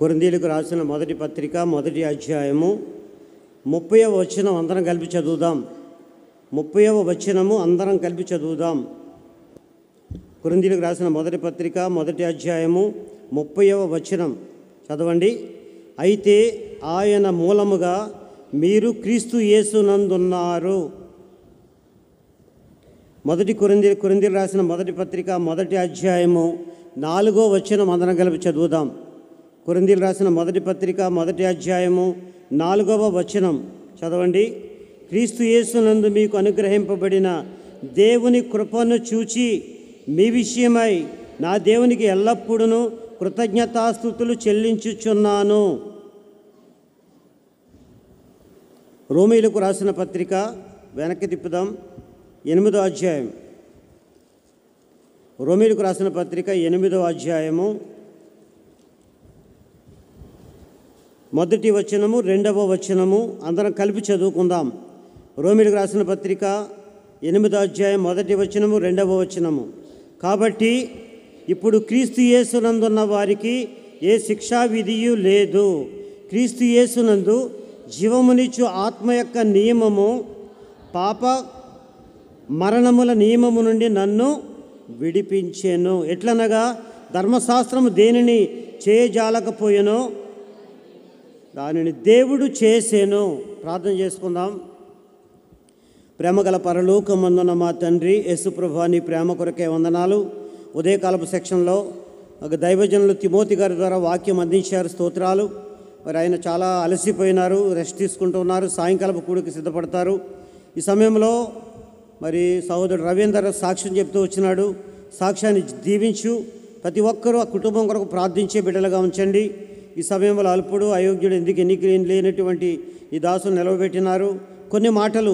కొరిందీలకు రాసిన మొదటి పత్రిక మొదటి అధ్యాయము ముప్పైవ వచనం అందరం కలిపి చదువుదాం ముప్పయవ వచనము అందరం కలిపి చదువుదాం కొరిందీలకు రాసిన మొదటి పత్రిక మొదటి అధ్యాయము ముప్పైవ వచనం చదవండి అయితే ఆయన మూలముగా మీరు క్రీస్తు యేసునందున్నారు మొదటి కొరింది కొరిందీలు రాసిన మొదటి పత్రిక మొదటి అధ్యాయము నాలుగో వచ్చిన మందనం కలిపి చదువుదాం కొరిందీలు రాసిన మొదటి పత్రిక మొదటి అధ్యాయము నాలుగవ వచనం చదవండి క్రీస్తు యేసునందు మీకు అనుగ్రహింపబడిన దేవుని కృపను చూచి మీ విషయమై నా దేవునికి ఎల్లప్పుడూ కృతజ్ఞతాస్థుతులు చెల్లించుచున్నాను రోమిలకు రాసిన పత్రిక వెనక్కి తిప్పుదాం ఎనిమిదో అధ్యాయం రోమిలకు రాసిన పత్రిక ఎనిమిదో అధ్యాయము మొదటి వచనము రెండవ వచనము అందరం కలిపి చదువుకుందాం రోమిడికి రాసిన పత్రిక ఎనిమిదో అధ్యాయం మొదటి వచనము రెండవ వచనము కాబట్టి ఇప్పుడు క్రీస్తు యేసునందున్న వారికి ఏ శిక్షా విధియు లేదు క్రీస్తు యేసునందు జీవమునిచ్చు ఆత్మ యొక్క నియమము పాప మరణముల నియమము నుండి నన్ను విడిపించాను ఎట్లనగా ధర్మశాస్త్రము దేనిని చేయజాలకపోయానో దానిని దేవుడు చేసేను ప్రార్థన చేసుకుందాం ప్రేమగల పరలోకం అందున మా తండ్రి యేసుప్రభు నీ ప్రేమ కొరకే వందనాలు ఉదయకాలపు సెక్షన్లో ఒక దైవజనులు తిమోతి గారి ద్వారా వాక్యం అందించారు స్తోత్రాలు మరి ఆయన చాలా అలసిపోయినారు రెస్ట్ తీసుకుంటున్నారు సాయంకాలపు కూడికి సిద్ధపడతారు ఈ సమయంలో మరి సహోదరుడు రవీందర్ సాక్ష్యం చెప్తూ వచ్చినాడు సాక్ష్యాన్ని దీవించు ప్రతి ఒక్కరూ ఆ కుటుంబం కొరకు ప్రార్థించే బిడ్డలుగా ఉంచండి ఈ సమయంలో అల్పుడు అయోగ్యుడు ఎందుకు ఎన్నిక లేనటువంటి ఈ దాసును నిలవబెట్టినారు కొన్ని మాటలు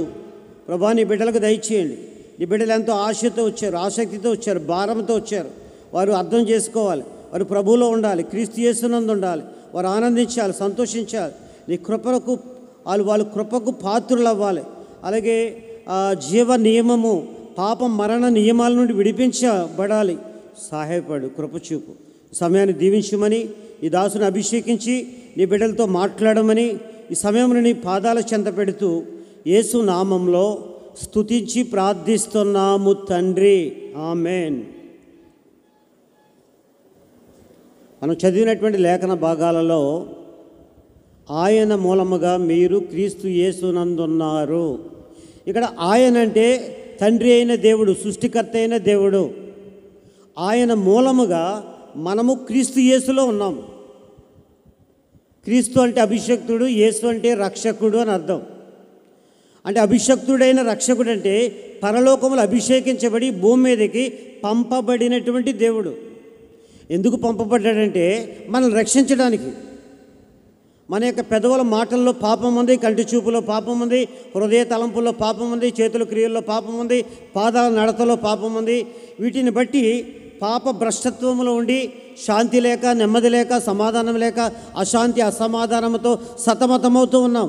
ప్రభా నీ బిడ్డలకు దయచేయండి నీ బిడ్డలు ఎంతో ఆశతో వచ్చారు ఆసక్తితో వచ్చారు భారంతో వచ్చారు వారు అర్థం చేసుకోవాలి వారు ప్రభువులో ఉండాలి క్రీస్తు చేస్తున్నందు ఉండాలి వారు ఆనందించాలి సంతోషించాలి నీ కృపలకు వాళ్ళు వాళ్ళ కృపకు పాత్రులు అవ్వాలి అలాగే జీవ నియమము పాప మరణ నియమాల నుండి విడిపించబడాలి సహాయపడు కృపచూపు సమయాన్ని దీవించమని ఈ దాసుని అభిషేకించి నీ బిడ్డలతో మాట్లాడమని ఈ సమయంలో నీ పాదాల చెంత పెడుతూ యేసు నామంలో స్థుతించి ప్రార్థిస్తున్నాము తండ్రి ఆమెన్ మనం చదివినటువంటి లేఖన భాగాలలో ఆయన మూలముగా మీరు క్రీస్తు యేసునందున్నారు ఇక్కడ ఆయన అంటే తండ్రి అయిన దేవుడు సృష్టికర్త అయిన దేవుడు ఆయన మూలముగా మనము క్రీస్తు యేసులో ఉన్నాము క్రీస్తు అంటే అభిషక్తుడు యేసు అంటే రక్షకుడు అని అర్థం అంటే అభిషక్తుడైన రక్షకుడు అంటే పరలోకములు అభిషేకించబడి భూమి మీదకి పంపబడినటువంటి దేవుడు ఎందుకు పంపబడ్డాడంటే మనల్ని రక్షించడానికి మన యొక్క పెదవుల మాటల్లో పాపం ఉంది కంటి చూపులో పాపం ఉంది హృదయ తలంపుల్లో పాపం ఉంది చేతుల క్రియల్లో పాపం ఉంది పాదాల నడతలో పాపం ఉంది వీటిని బట్టి పాప భ్రష్టత్వంలో ఉండి శాంతి లేక నెమ్మది లేక సమాధానం లేక అశాంతి అసమాధానంతో సతమతమవుతూ ఉన్నాం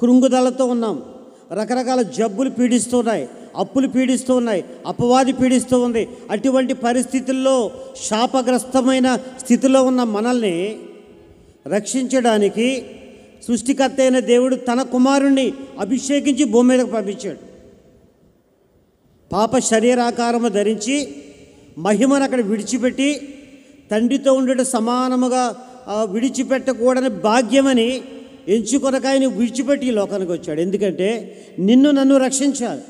కృంగుదలతో ఉన్నాం రకరకాల జబ్బులు పీడిస్తూ ఉన్నాయి అప్పులు పీడిస్తూ ఉన్నాయి అపవాది పీడిస్తూ ఉంది అటువంటి పరిస్థితుల్లో శాపగ్రస్తమైన స్థితిలో ఉన్న మనల్ని రక్షించడానికి సృష్టికర్త అయిన దేవుడు తన కుమారుణ్ణి అభిషేకించి భూమి మీదకు పంపించాడు పాప శరీరాకారము ధరించి మహిమను అక్కడ విడిచిపెట్టి తండ్రితో ఉండేట సమానముగా విడిచిపెట్టకూడని భాగ్యమని ఎంచుకొనకాయని విడిచిపెట్టి లోకానికి వచ్చాడు ఎందుకంటే నిన్ను నన్ను రక్షించాలి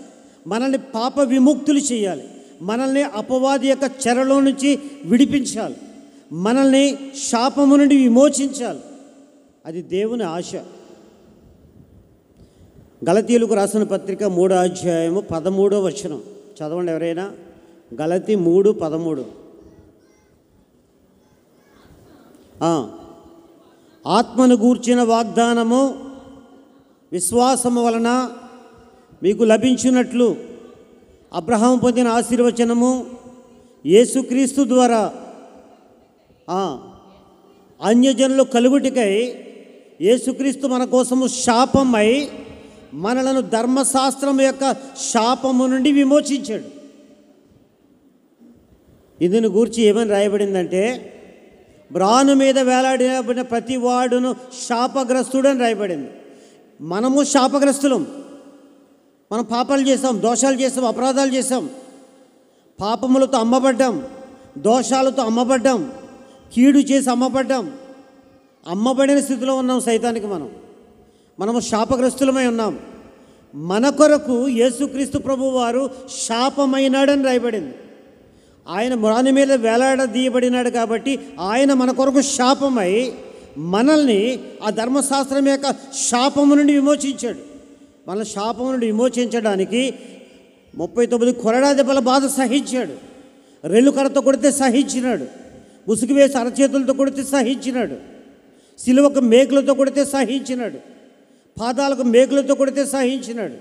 మనల్ని పాప విముక్తులు చేయాలి మనల్ని అపవాది యొక్క చెరలో నుంచి విడిపించాలి మనల్ని శాపము నుండి విమోచించాలి అది దేవుని ఆశ గలతీలకు రాసిన పత్రిక మూడో అధ్యాయము పదమూడో వచనం చదవండి ఎవరైనా గలతి మూడు పదమూడు ఆత్మను గూర్చిన వాగ్దానము విశ్వాసము వలన మీకు లభించినట్లు అబ్రహం పొందిన ఆశీర్వచనము యేసుక్రీస్తు ద్వారా అన్యజనులు కలుగుటికై యేసుక్రీస్తు మన కోసము శాపమై మనలను ధర్మశాస్త్రం యొక్క శాపము నుండి విమోచించాడు ఇందును గూర్చి ఏమని రాయబడిందంటే బ్రాను మీద వేలాడిన ప్రతి వాడును శాపగ్రస్తుడని రాయబడింది మనము శాపగ్రస్తులం మనం పాపాలు చేసాం దోషాలు చేసాం అపరాధాలు చేసాం పాపములతో అమ్మబడ్డాం దోషాలతో అమ్మబడ్డాం కీడు చేసి అమ్మబడ్డాం అమ్మబడిన స్థితిలో ఉన్నాం సైతానికి మనం మనము శాపగ్రస్తులమై ఉన్నాం మన కొరకు యేసుక్రీస్తు ప్రభువారు శాపమైనాడని రాయబడింది ఆయన మ్రాని మీద వేలాడదీయబడినాడు కాబట్టి ఆయన మన కొరకు శాపమై మనల్ని ఆ ధర్మశాస్త్రం యొక్క శాపము నుండి విమోచించాడు మన శాపము నుండి విమోచించడానికి ముప్పై తొమ్మిది కొరడా దెబ్బల బాధ సహించాడు రెల్లు కర్రతో కొడితే సహించినాడు ముసుగు వేసి అరచేతులతో కొడితే సహించినాడు సిలువకు మేకులతో కొడితే సహించినాడు పాదాలకు మేకులతో కొడితే సహించినాడు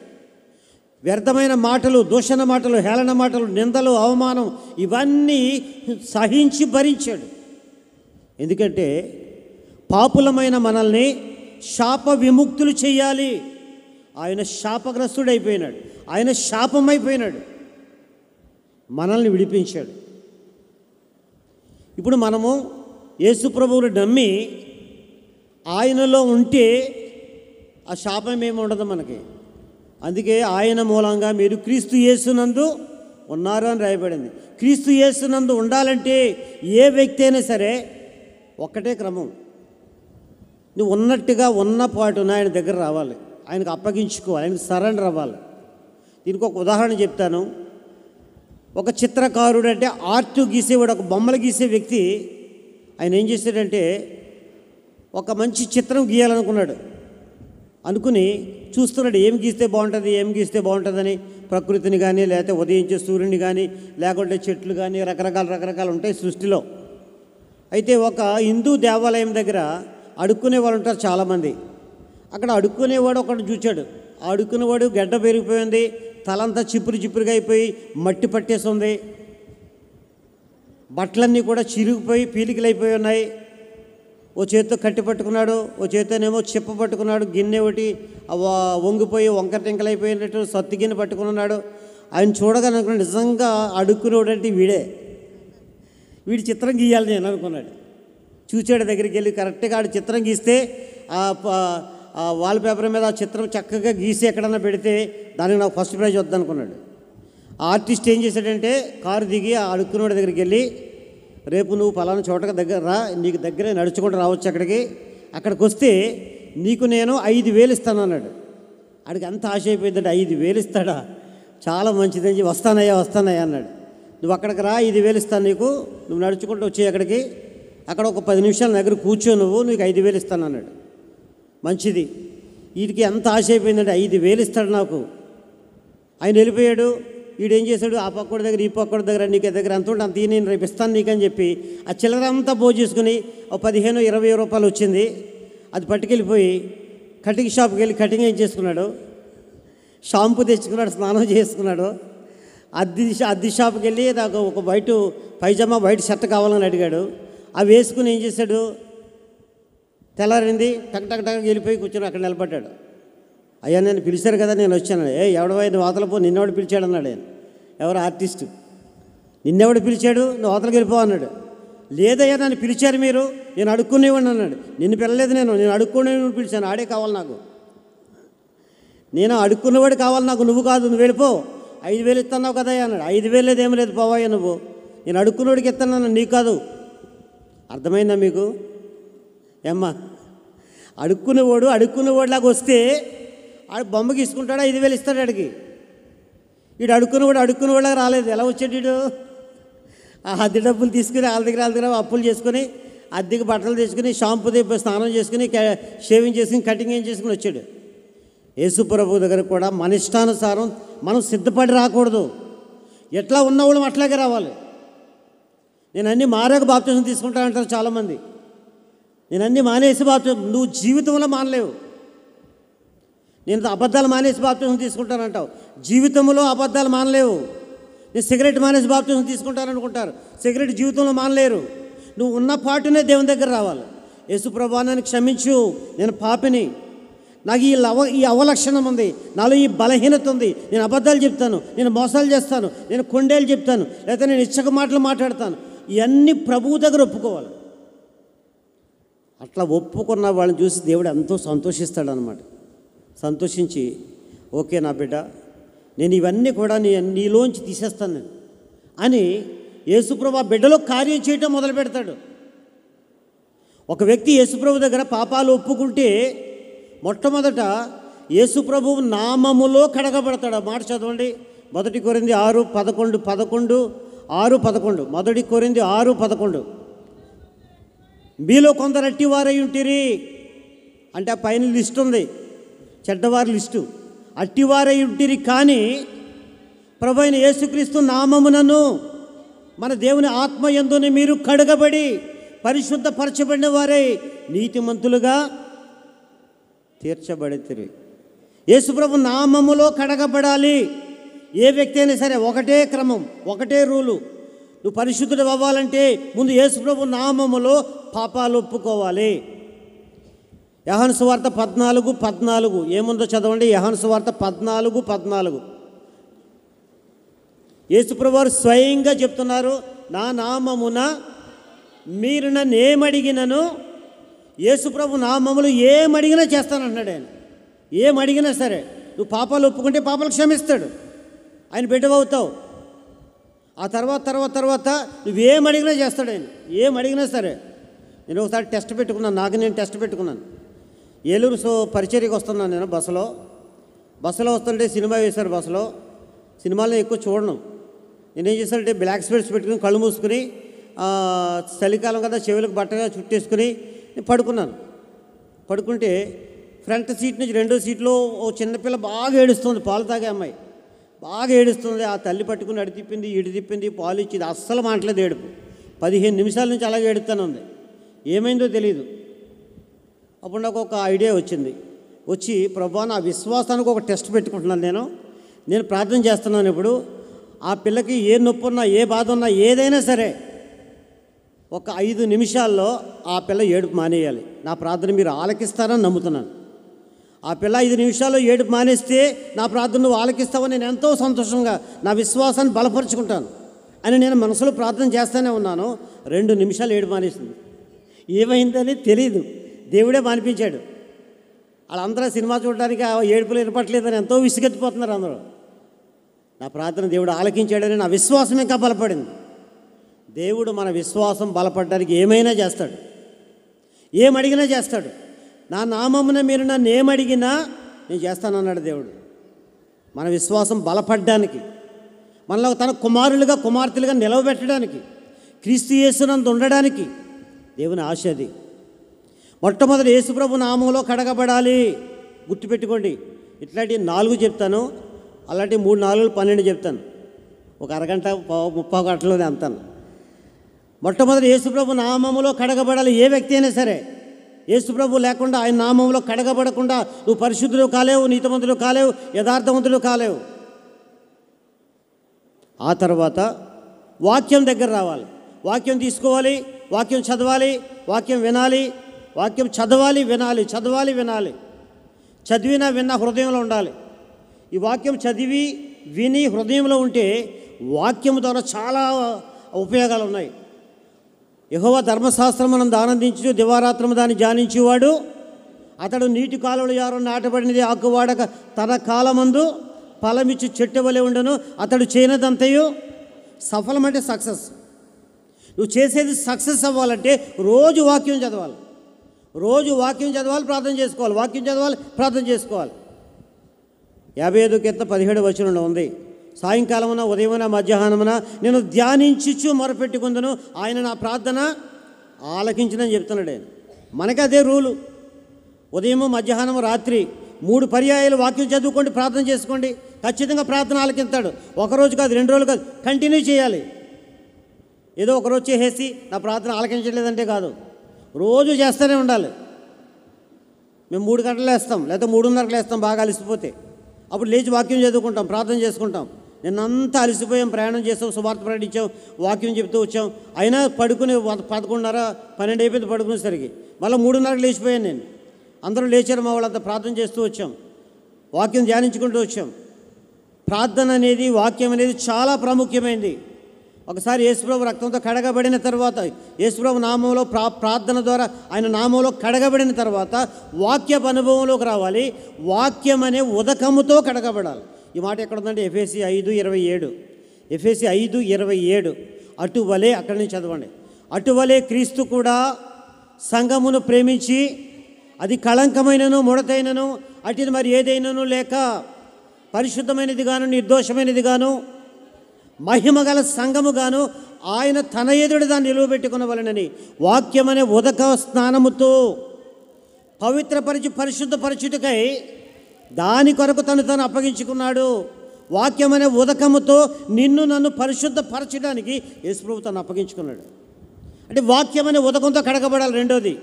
వ్యర్థమైన మాటలు దూషణ మాటలు హేళన మాటలు నిందలు అవమానం ఇవన్నీ సహించి భరించాడు ఎందుకంటే పాపులమైన మనల్ని శాప విముక్తులు చేయాలి ఆయన శాపగ్రస్తుడైపోయినాడు ఆయన శాపమైపోయినాడు మనల్ని విడిపించాడు ఇప్పుడు మనము యేసు నమ్మి ఆయనలో ఉంటే ఆ శాపం ఏమి ఉండదు మనకి అందుకే ఆయన మూలంగా మీరు క్రీస్తు యేసునందు ఉన్నారు అని రాయబడింది క్రీస్తు యేసునందు ఉండాలంటే ఏ వ్యక్తి అయినా సరే ఒక్కటే క్రమం నువ్వు ఉన్నట్టుగా ఉన్న పాటున ఆయన దగ్గర రావాలి ఆయనకు అప్పగించుకోవాలి ఆయనకు సరెండర్ అవ్వాలి దీనికి ఒక ఉదాహరణ చెప్తాను ఒక చిత్రకారుడు అంటే ఆర్ట్ గీసేవాడు ఒక బొమ్మలు గీసే వ్యక్తి ఆయన ఏం చేశాడంటే ఒక మంచి చిత్రం గీయాలనుకున్నాడు అనుకుని చూస్తున్నాడు ఏం గీస్తే బాగుంటుంది ఏం గీస్తే బాగుంటుందని ప్రకృతిని కానీ లేకపోతే ఉదయించే సూర్యుని కానీ లేకుంటే చెట్లు కానీ రకరకాల రకరకాలు ఉంటాయి సృష్టిలో అయితే ఒక హిందూ దేవాలయం దగ్గర అడుక్కునే వాళ్ళు ఉంటారు చాలామంది అక్కడ అడుక్కునేవాడు ఒకటి చూచాడు అడుక్కునేవాడు గడ్డ పెరిగిపోయింది తలంతా చిపురు చిపురుగా అయిపోయి మట్టి పట్టేస్తుంది బట్టలన్నీ కూడా చిరిగిపోయి పీలికలైపోయి ఉన్నాయి ఓ చేతితో కట్టి పట్టుకున్నాడు ఓ చేతితోనేమో చిప్ప పట్టుకున్నాడు గిన్నె ఒకటి వంగిపోయి వంకర టెంకలైపోయినట్టు సత్తి గిన్నె పట్టుకున్నాడు ఆయన చూడగానే నిజంగా అడుక్కునేవాడంటే వీడే వీడి చిత్రం గీయాలి నేను అనుకున్నాడు చూచాడు దగ్గరికి వెళ్ళి కరెక్ట్గా ఆడు చిత్రం గీస్తే ఆ వాల్ పేపర్ మీద ఆ చిత్రం చక్కగా గీసి ఎక్కడన్నా పెడితే దానికి నాకు ఫస్ట్ ప్రైజ్ వద్దనుకున్నాడు ఆర్టిస్ట్ ఏం చేశాడంటే కారు దిగి ఆ అడుక్కునోడి దగ్గరికి వెళ్ళి రేపు నువ్వు ఫలానా చోటకి దగ్గర రా నీకు దగ్గరే నడుచుకుంటూ రావచ్చు అక్కడికి అక్కడికి వస్తే నీకు నేను ఐదు వేలు ఇస్తాను అన్నాడు అక్కడికి ఎంత ఆశ అయిపోయిందంటే ఐదు వేలు ఇస్తాడా చాలా మంచిదని వస్తానయ్యా వస్తానయ్యా అన్నాడు నువ్వు అక్కడికి రా ఐదు వేలు ఇస్తాను నీకు నువ్వు నడుచుకుంటూ వచ్చే అక్కడికి అక్కడ ఒక పది నిమిషాల దగ్గర కూర్చో నువ్వు నీకు ఐదు వేలు ఇస్తాను అన్నాడు మంచిది వీటికి ఎంత ఆశ అయిపోయిందంటే ఐదు వేలు ఇస్తాడు నాకు ఆయన వెళ్ళిపోయాడు వీడేం చేశాడు ఆ పక్కడి దగ్గర ఈ పక్కడి దగ్గర నీకు దగ్గర అంత ఉంటే అంత నేను రేపు ఇస్తాను నీకని చెప్పి ఆ చిల్లర అంతా పోజు చేసుకుని ఓ పదిహేను ఇరవై రూపాయలు వచ్చింది అది పట్టుకెళ్ళిపోయి కటింగ్ షాప్కి వెళ్ళి కటింగ్ ఏం చేసుకున్నాడు షాంపూ తెచ్చుకున్నాడు స్నానం చేసుకున్నాడు అద్దె అద్దె షాప్కి వెళ్ళి నాకు ఒక బయట పైజామా బయట షర్ట్ కావాలని అడిగాడు అవి వేసుకుని ఏం చేశాడు తెల్లారింది టక్ టక్ టక్ వెళ్ళిపోయి కూర్చొని అక్కడ నిలబడ్డాడు అయ్యా నేను పిలిచారు కదా నేను వచ్చాను ఏ ఎవడవై నువ్వు పో నిన్నెవడు పిలిచాడు అన్నాడు ఆయన ఎవరు ఆర్టిస్టు నిన్నెవడు పిలిచాడు నువ్వు అవతలకి వెళ్ళిపో అన్నాడు లేదయ్యా నన్ను పిలిచారు మీరు నేను అడుక్కునేవాడిని అన్నాడు నిన్ను పిల్లలేదు నేను నేను అడుక్కునే పిలిచాను ఆడే కావాలి నాకు నేను అడుక్కున్నవాడు కావాలి నాకు నువ్వు కాదు నువ్వు వెళ్ళిపో ఐదు వేలు ఇస్తున్నావు కదా అన్నాడు ఐదు వేలు లేదు ఏమి లేదు పోవాయా నువ్వు నేను అడుక్కున్నోడికి ఇస్తాను నీకు కాదు అర్థమైందా మీకు ఏమ్మా అడుక్కునేవాడు అడుక్కునేవాడిలాగా వస్తే ఆడు బొమ్మకి ఇసుకుంటాడా ఐదు వేలు ఇస్తాడు అడిగి వీడు అడుక్కుని కూడా అడుక్కుని కూడా రాలేదు ఎలా వచ్చాడు వీడు అద్దె డబ్బులు తీసుకుని వాళ్ళ దగ్గర వాళ్ళ దగ్గర అప్పులు చేసుకుని అద్దెకి బట్టలు తీసుకుని షాంపూ తెప్పి స్నానం చేసుకుని షేవింగ్ చేసుకుని కటింగ్ ఏం చేసుకుని వచ్చాడు యేసుప్రభు దగ్గర కూడా మన ఇష్టానుసారం మనం సిద్ధపడి రాకూడదు ఎట్లా ఉన్నవాళ్ళం అట్లాగే రావాలి నేను అన్నీ మారాక బాప్తీసం తీసుకుంటానంటారు చాలామంది నేను అన్నీ మానేసి బాప్తీసం నువ్వు జీవితంలో మానలేవు నేను అబద్ధాలు మానేసి బాప్తిజం తీసుకుంటానంటావు జీవితంలో అబద్ధాలు మానలేవు నేను సిగరెట్ మానేసి బాప్తిజం తీసుకుంటాననుకుంటారు సిగరెట్ జీవితంలో మానలేరు నువ్వు ఉన్న పాటునే దేవుని దగ్గర రావాలి యేసుప్రభా నన్ను క్షమించు నేను పాపిని నాకు ఈ లవ ఈ అవలక్షణం ఉంది నాలో ఈ బలహీనత ఉంది నేను అబద్ధాలు చెప్తాను నేను మోసాలు చేస్తాను నేను కొండేలు చెప్తాను లేకపోతే నేను ఇచ్చక మాటలు మాట్లాడతాను ఇవన్నీ ప్రభువు దగ్గర ఒప్పుకోవాలి అట్లా ఒప్పుకున్న వాళ్ళని చూసి దేవుడు ఎంతో సంతోషిస్తాడనమాట సంతోషించి ఓకే నా బిడ్డ నేను ఇవన్నీ కూడా నీ నీలోంచి తీసేస్తాను నేను అని యేసుప్రభు ఆ బిడ్డలో కార్యం చేయటం మొదలు పెడతాడు ఒక వ్యక్తి యేసుప్రభు దగ్గర పాపాలు ఒప్పుకుంటే మొట్టమొదట యేసుప్రభు నామములో కడగబడతాడు మాట చదవండి మొదటి కొరింది ఆరు పదకొండు పదకొండు ఆరు పదకొండు మొదటి కొరింది ఆరు పదకొండు మీలో కొందరు అట్టివారై ఉంటిరి అంటే ఆ పైన లిస్ట్ ఉంది చెడ్డవారు లిస్టు అట్టివారై ఉంటిరి కానీ ప్రభైన యేసుక్రీస్తు నామమునను మన దేవుని ఆత్మ ఎందుని మీరు కడగబడి పరిశుద్ధపరచబడిన వారై నీతిమంతులుగా తీర్చబడితే యేసుప్రభు నామములో కడగబడాలి ఏ వ్యక్తి అయినా సరే ఒకటే క్రమం ఒకటే రూలు నువ్వు పరిశుద్ధుడు అవ్వాలంటే ముందు యేసుప్రభు నామములో పాపాలు ఒప్పుకోవాలి యహన్ సువార్త పద్నాలుగు పద్నాలుగు ఏముందో చదవండి యహన్ సువార్త పద్నాలుగు పద్నాలుగు యేసుప్రభువారు స్వయంగా చెప్తున్నారు నా నామమున మీరు నన్ను ఏమడిగినను యేసుప్రభు నామములు ఏమడిగినా చేస్తానంటున్నాడు ఆయన ఏమడిగినా సరే నువ్వు పాపాలు ఒప్పుకుంటే పాపాలు క్షమిస్తాడు ఆయన బిడ్డవవుతావు ఆ తర్వాత తర్వాత తర్వాత నువ్వేం అడిగినా చేస్తాడు ఆయన ఏం అడిగినా సరే నేను ఒకసారి టెస్ట్ పెట్టుకున్నాను నాకు నేను టెస్ట్ పెట్టుకున్నాను ఏలూరు సో పరిచర్యకు వస్తున్నాను నేను బస్సులో బస్సులో వస్తుంటే సినిమా వేశారు బస్సులో సినిమాలను ఎక్కువ చూడను నేనేం చేశానంటే బ్లాక్ స్పెట్స్ పెట్టుకుని కళ్ళు మూసుకుని చలికాలం కదా చెవులకు బట్టగా చుట్టేసుకుని నేను పడుకున్నాను పడుకుంటే ఫ్రంట్ సీట్ నుంచి రెండో సీట్లో ఓ చిన్నపిల్ల బాగా ఏడుస్తుంది పాలు తాగే అమ్మాయి బాగా ఏడుస్తుంది ఆ తల్లి పట్టుకుని అడి తిప్పింది ఇడి తిప్పింది పాలు ఇచ్చింది అస్సలు మాట్లేదు ఏడుపు పదిహేను నిమిషాల నుంచి అలాగే ఏడుతానుంది ఏమైందో తెలియదు అప్పుడు నాకు ఒక ఐడియా వచ్చింది వచ్చి ప్రభా నా విశ్వాసానికి ఒక టెస్ట్ పెట్టుకుంటున్నాను నేను నేను ప్రార్థన చేస్తున్నాను ఇప్పుడు ఆ పిల్లకి ఏ నొప్పి ఉన్నా ఏ బాధ ఉన్నా ఏదైనా సరే ఒక ఐదు నిమిషాల్లో ఆ పిల్ల ఏడుపు మానేయాలి నా ప్రార్థన మీరు ఆలకిస్తారని నమ్ముతున్నాను ఆ పిల్ల ఐదు నిమిషాల్లో ఏడుపు మానేస్తే నా ప్రార్థన నువ్వు ఆలకిస్తావని నేను ఎంతో సంతోషంగా నా విశ్వాసాన్ని బలపరుచుకుంటాను అని నేను మనసులో ప్రార్థన చేస్తూనే ఉన్నాను రెండు నిమిషాలు ఏడు మానేసింది ఏమైందని తెలియదు దేవుడే మానిపించాడు వాళ్ళందరూ సినిమా చూడడానికి ఏడుపులు వినపట్లేదని ఎంతో విసుగెత్తిపోతున్నారు అందరూ నా ప్రార్థన దేవుడు ఆలకించాడని నా విశ్వాసం ఇంకా బలపడింది దేవుడు మన విశ్వాసం బలపడడానికి ఏమైనా చేస్తాడు ఏమడిగినా చేస్తాడు నా నామమున మీరు నన్ను ఏమడిగినా నేను చేస్తానన్నాడు దేవుడు మన విశ్వాసం బలపడడానికి మనలో తన కుమారులుగా కుమార్తెలుగా నిలవబెట్టడానికి క్రీస్తు యేసునందు ఉండడానికి దేవుని ఆశ అది మొట్టమొదటి యేసుప్రభు నామంలో కడగబడాలి గుర్తుపెట్టుకోండి ఇట్లాంటి నాలుగు చెప్తాను అలాంటి మూడు నాలుగు పన్నెండు చెప్తాను ఒక అరగంట ముప్పై గంటలోనే అంతాను మొట్టమొదటి యేసుప్రభు నామంలో కడగబడాలి ఏ వ్యక్తి అయినా సరే యేసుప్రభు లేకుండా ఆయన నామంలో కడగబడకుండా నువ్వు పరిశుద్ధులు కాలేవు నీతిమంతులు కాలేవు యథార్థవంతులు కాలేవు ఆ తర్వాత వాక్యం దగ్గర రావాలి వాక్యం తీసుకోవాలి వాక్యం చదవాలి వాక్యం వినాలి వాక్యం చదవాలి వినాలి చదవాలి వినాలి చదివినా విన్న హృదయంలో ఉండాలి ఈ వాక్యం చదివి విని హృదయంలో ఉంటే వాక్యం ద్వారా చాలా ఉపయోగాలు ఉన్నాయి యహోవ మనం ఆనందించు దివారాత్రము దాన్ని ధ్యానించేవాడు అతడు నీటి కాలువలు ఎవరు నాటబడినది ఆకువాడక తన కాలమందు ఫలమిచ్చి చెట్టు వలె ఉండను అతడు చేయనదంతయు సఫలం అంటే సక్సెస్ నువ్వు చేసేది సక్సెస్ అవ్వాలంటే రోజు వాక్యం చదవాలి రోజు వాక్యం చదవాలి ప్రార్థన చేసుకోవాలి వాక్యం చదవాలి ప్రార్థన చేసుకోవాలి యాభై ఐదు కింద పదిహేడు వచనంలో ఉంది సాయంకాలమున ఉదయమున మధ్యాహ్నమున నేను ధ్యానించుచు మొరపెట్టుకుందును ఆయన నా ప్రార్థన ఆలకించినని చెప్తున్నాడు మనకి అదే రూలు ఉదయము మధ్యాహ్నము రాత్రి మూడు పర్యాయాలు వాక్యం చదువుకోండి ప్రార్థన చేసుకోండి ఖచ్చితంగా ప్రార్థన ఆలకిస్తాడు ఒకరోజు కాదు రెండు రోజులు కాదు కంటిన్యూ చేయాలి ఏదో ఒకరోజు చేసేసి నా ప్రార్థన ఆలకించలేదంటే కాదు రోజు చేస్తూనే ఉండాలి మేము మూడు గంటలు వేస్తాం లేకపోతే మూడున్నరకు వేస్తాం బాగా అలసిపోతే అప్పుడు లేచి వాక్యం చదువుకుంటాం ప్రార్థన చేసుకుంటాం నిన్నంతా అలసిపోయాం ప్రయాణం చేసాం సువార్త ప్రకటించాం వాక్యం చెప్తూ వచ్చాం అయినా పడుకుని పదకొండున్నర పన్నెండు అయిపోయింది పడుకునేసరికి మళ్ళీ మూడున్నరకు లేచిపోయాను నేను అందరూ లేచారు మా వాళ్ళంతా ప్రార్థన చేస్తూ వచ్చాం వాక్యం ధ్యానించుకుంటూ వచ్చాం ప్రార్థన అనేది వాక్యం అనేది చాలా ప్రాముఖ్యమైంది ఒకసారి యేసుప్రభు రక్తంతో కడగబడిన తర్వాత యేసుప్రభు నామంలో ప్రా ప్రార్థన ద్వారా ఆయన నామంలో కడగబడిన తర్వాత వాక్యపు అనుభవంలోకి రావాలి వాక్యం అనే ఉదకముతో కడగబడాలి ఈ మాట ఎక్కడ ఉందంటే ఎఫ్ఎసి ఐదు ఇరవై ఏడు ఎఫ్ఎసి ఐదు ఇరవై ఏడు అటువలే అక్కడి నుంచి చదవండి అటువలే క్రీస్తు కూడా సంఘమును ప్రేమించి అది కళంకమైనను ముడతైనను అటు మరి ఏదైనను లేక పరిశుద్ధమైనది గాను నిర్దోషమైనది గాను మహిమగల సంఘముగాను ఆయన తన ఎదుడు దాన్ని నిలువబెట్టుకున్న వలనని వాక్యమనే ఉదక స్నానముతో పవిత్రపరిచి పరిశుద్ధపరచుటకై దాని కొరకు తను తను అప్పగించుకున్నాడు వాక్యమనే ఉదకముతో నిన్ను నన్ను పరిశుద్ధపరచడానికి యేసుప్రభు తను అప్పగించుకున్నాడు అంటే వాక్యమనే ఉదకంతో కడగబడాలి రెండోది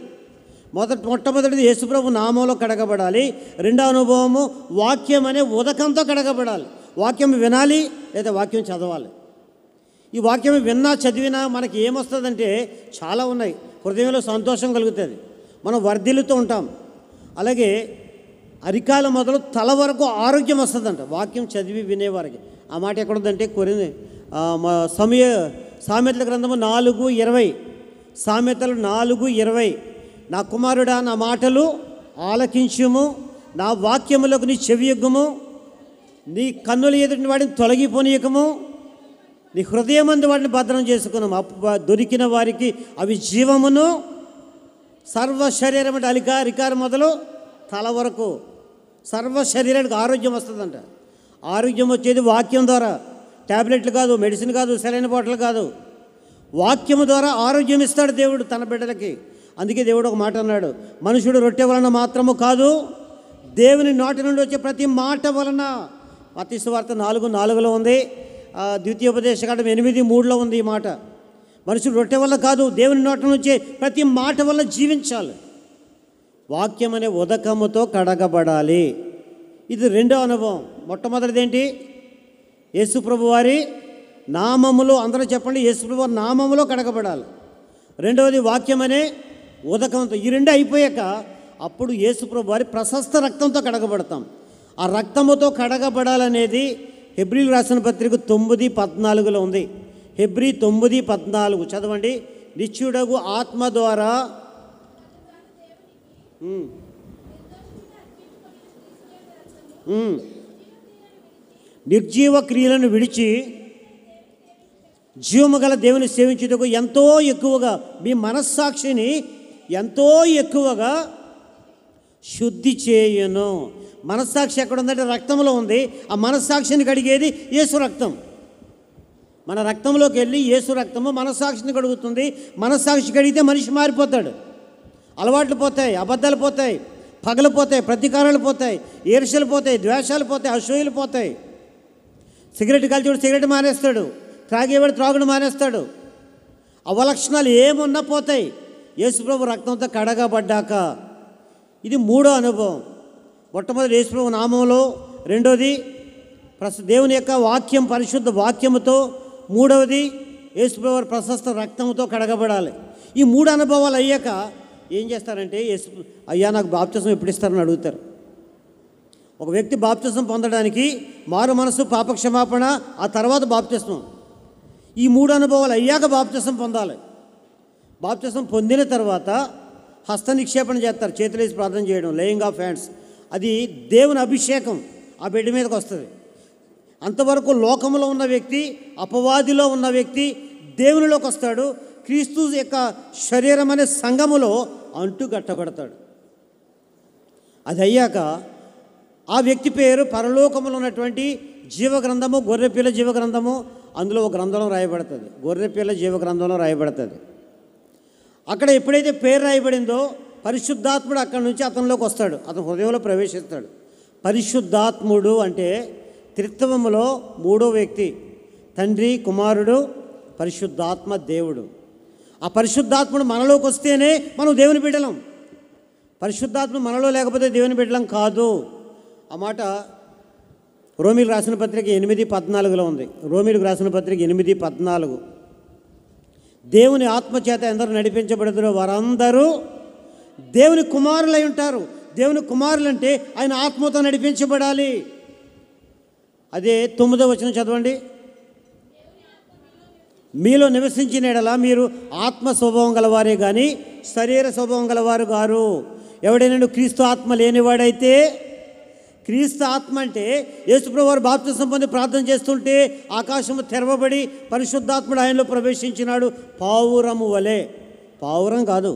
మొదటి మొట్టమొదటిది యేసుప్రభు నామంలో కడగబడాలి రెండో అనుభవము వాక్యం అనే ఉదకంతో కడగబడాలి వాక్యం వినాలి లేదా వాక్యం చదవాలి ఈ వాక్యం విన్నా చదివినా మనకి ఏమొస్తుందంటే చాలా ఉన్నాయి హృదయంలో సంతోషం కలుగుతుంది మనం వర్ధిల్లుతూ ఉంటాం అలాగే అరికాల మొదలు తల వరకు ఆరోగ్యం వస్తుందంట వాక్యం చదివి వినేవారికి ఆ మాట ఎక్కడుందంటే కొరింది సమయ సామెతల గ్రంథము నాలుగు ఇరవై సామెతలు నాలుగు ఇరవై నా కుమారుడా నా మాటలు ఆలకించుము నా వాక్యములకు నీ చెవియగ్గుము నీ కన్నుల ఎదుటి వాడిని తొలగిపోనీయకము నీ హృదయమందు వాటిని భద్రం చేసుకున్నాం అప్పు దొరికిన వారికి అవి జీవమును సర్వ శరీరం అంటే అలిక రికారు మొదలు తల వరకు సర్వ శరీరానికి ఆరోగ్యం వస్తుందంట ఆరోగ్యం వచ్చేది వాక్యం ద్వారా ట్యాబ్లెట్లు కాదు మెడిసిన్ కాదు సెలైన బాటలు కాదు వాక్యము ద్వారా ఆరోగ్యం ఇస్తాడు దేవుడు తన బిడ్డలకి అందుకే దేవుడు ఒక మాట అన్నాడు మనుషుడు రొట్టె వలన మాత్రము కాదు దేవుని నోటి నుండి వచ్చే ప్రతి మాట వలన మతీశ్వార్త నాలుగు నాలుగులో ఉంది ద్వితీయోపదేశ కాండం ఎనిమిది మూడులో ఉంది ఈ మాట మనుషులు రొట్టె వల్ల కాదు దేవుని నోట నుంచి ప్రతి మాట వల్ల జీవించాలి వాక్యం అనే ఉదకముతో కడగబడాలి ఇది రెండో అనుభవం మొట్టమొదటిది ఏంటి యేసుప్రభు వారి నామములో అందరూ చెప్పండి యేసుప్రభు వారి నామములో కడగబడాలి రెండవది వాక్యం అనే ఉదకంతో ఈ రెండు అయిపోయాక అప్పుడు యేసుప్రభు వారి ప్రశస్త రక్తంతో కడగబడతాం ఆ రక్తముతో కడగబడాలనేది హెబ్రిల్ రాసిన పత్రిక తొమ్మిది పద్నాలుగులో ఉంది హెబ్రి తొమ్మిది పద్నాలుగు చదవండి నిత్యుడగు ఆత్మ ద్వారా నిర్జీవ క్రియలను విడిచి జీవము గల దేవుని సేవించుటకు ఎంతో ఎక్కువగా మీ మనస్సాక్షిని ఎంతో ఎక్కువగా శుద్ధి చేయను మనస్సాక్షి ఎక్కడ ఉందంటే రక్తంలో ఉంది ఆ మనస్సాక్షిని కడిగేది యేసు రక్తం మన రక్తంలోకి వెళ్ళి యేసు రక్తము మనస్సాక్షిని కడుగుతుంది మనస్సాక్షి కడిగితే మనిషి మారిపోతాడు అలవాట్లు పోతాయి అబద్ధాలు పోతాయి పగలు పోతాయి ప్రతీకారాలు పోతాయి ఈర్షలు పోతాయి ద్వేషాలు పోతాయి అసూయలు పోతాయి సిగరెట్ కాల్చేవాడు సిగరెట్ మానేస్తాడు త్రాగేవాడు త్రాగుడు మానేస్తాడు అవలక్షణాలు ఏమున్నా పోతాయి యేసుప్రభు రక్తంతో కడగబడ్డాక ఇది మూడో అనుభవం మొట్టమొదటి యేసుప్రభు నామంలో రెండవది ప్రస దేవుని యొక్క వాక్యం పరిశుద్ధ వాక్యముతో మూడవది యేసుప్రభు ప్రశస్త రక్తంతో కడగబడాలి ఈ మూడు అనుభవాలు అయ్యాక ఏం చేస్తారంటే యేసు అయ్యా నాకు బాప్తిసం ఎప్పుడు ఇస్తారని అడుగుతారు ఒక వ్యక్తి బాప్తసం పొందడానికి మారు మనసు పాపక్షమాపణ ఆ తర్వాత బాప్తిసం ఈ మూడు అనుభవాలు అయ్యాక బాప్తసం పొందాలి బాప్తిసం పొందిన తర్వాత హస్త నిక్షేపణ చేస్తారు చేతులేసి ప్రార్థన చేయడం లేయింగ్ ఆఫ్ హ్యాండ్స్ అది దేవుని అభిషేకం ఆ బిడ్డ మీదకి వస్తుంది అంతవరకు లోకంలో ఉన్న వ్యక్తి అపవాదిలో ఉన్న వ్యక్తి దేవునిలోకి వస్తాడు క్రీస్తు యొక్క శరీరం అనే సంఘములో అంటుగట్టబడతాడు అది అయ్యాక ఆ వ్యక్తి పేరు పరలోకములు ఉన్నటువంటి జీవగ్రంథము గొర్రెపిల్ల జీవగ్రంథము అందులో ఒక గ్రంథంలో రాయబడుతుంది గొర్రెపిల్ల జీవగ్రంథంలో రాయబడుతుంది అక్కడ ఎప్పుడైతే పేరు రాయబడిందో పరిశుద్ధాత్ముడు అక్కడి నుంచి అతనిలోకి వస్తాడు అతను హృదయంలో ప్రవేశిస్తాడు పరిశుద్ధాత్ముడు అంటే త్రిత్వములో మూడో వ్యక్తి తండ్రి కుమారుడు పరిశుద్ధాత్మ దేవుడు ఆ పరిశుద్ధాత్ముడు మనలోకి వస్తేనే మనం దేవుని బిడ్డలం పరిశుద్ధాత్మ మనలో లేకపోతే దేవుని బిడ్డలం కాదు ఆ మాట రోమిలు రాసిన పత్రిక ఎనిమిది పద్నాలుగులో ఉంది రోమిలకు రాసిన పత్రిక ఎనిమిది పద్నాలుగు దేవుని ఆత్మ చేత ఎందరూ నడిపించబడుతురో వారందరూ దేవుని కుమారులై ఉంటారు దేవుని కుమారులంటే ఆయన ఆత్మతో నడిపించబడాలి అదే తొమ్మిదో వచ్చిన చదవండి మీలో నివసించిన ఎడలా మీరు ఆత్మ స్వభావం గలవారే కానీ శరీర స్వభావం గలవారు గారు ఎవడైనా క్రీస్తు ఆత్మ లేనివాడైతే క్రీస్తు ఆత్మ అంటే యేసుప్రభు వారు బాప్తిసం పొంది ప్రార్థన చేస్తుంటే ఆకాశము తెరవబడి పరిశుద్ధాత్ముడు ఆయనలో ప్రవేశించినాడు పావురము వలె పావురం కాదు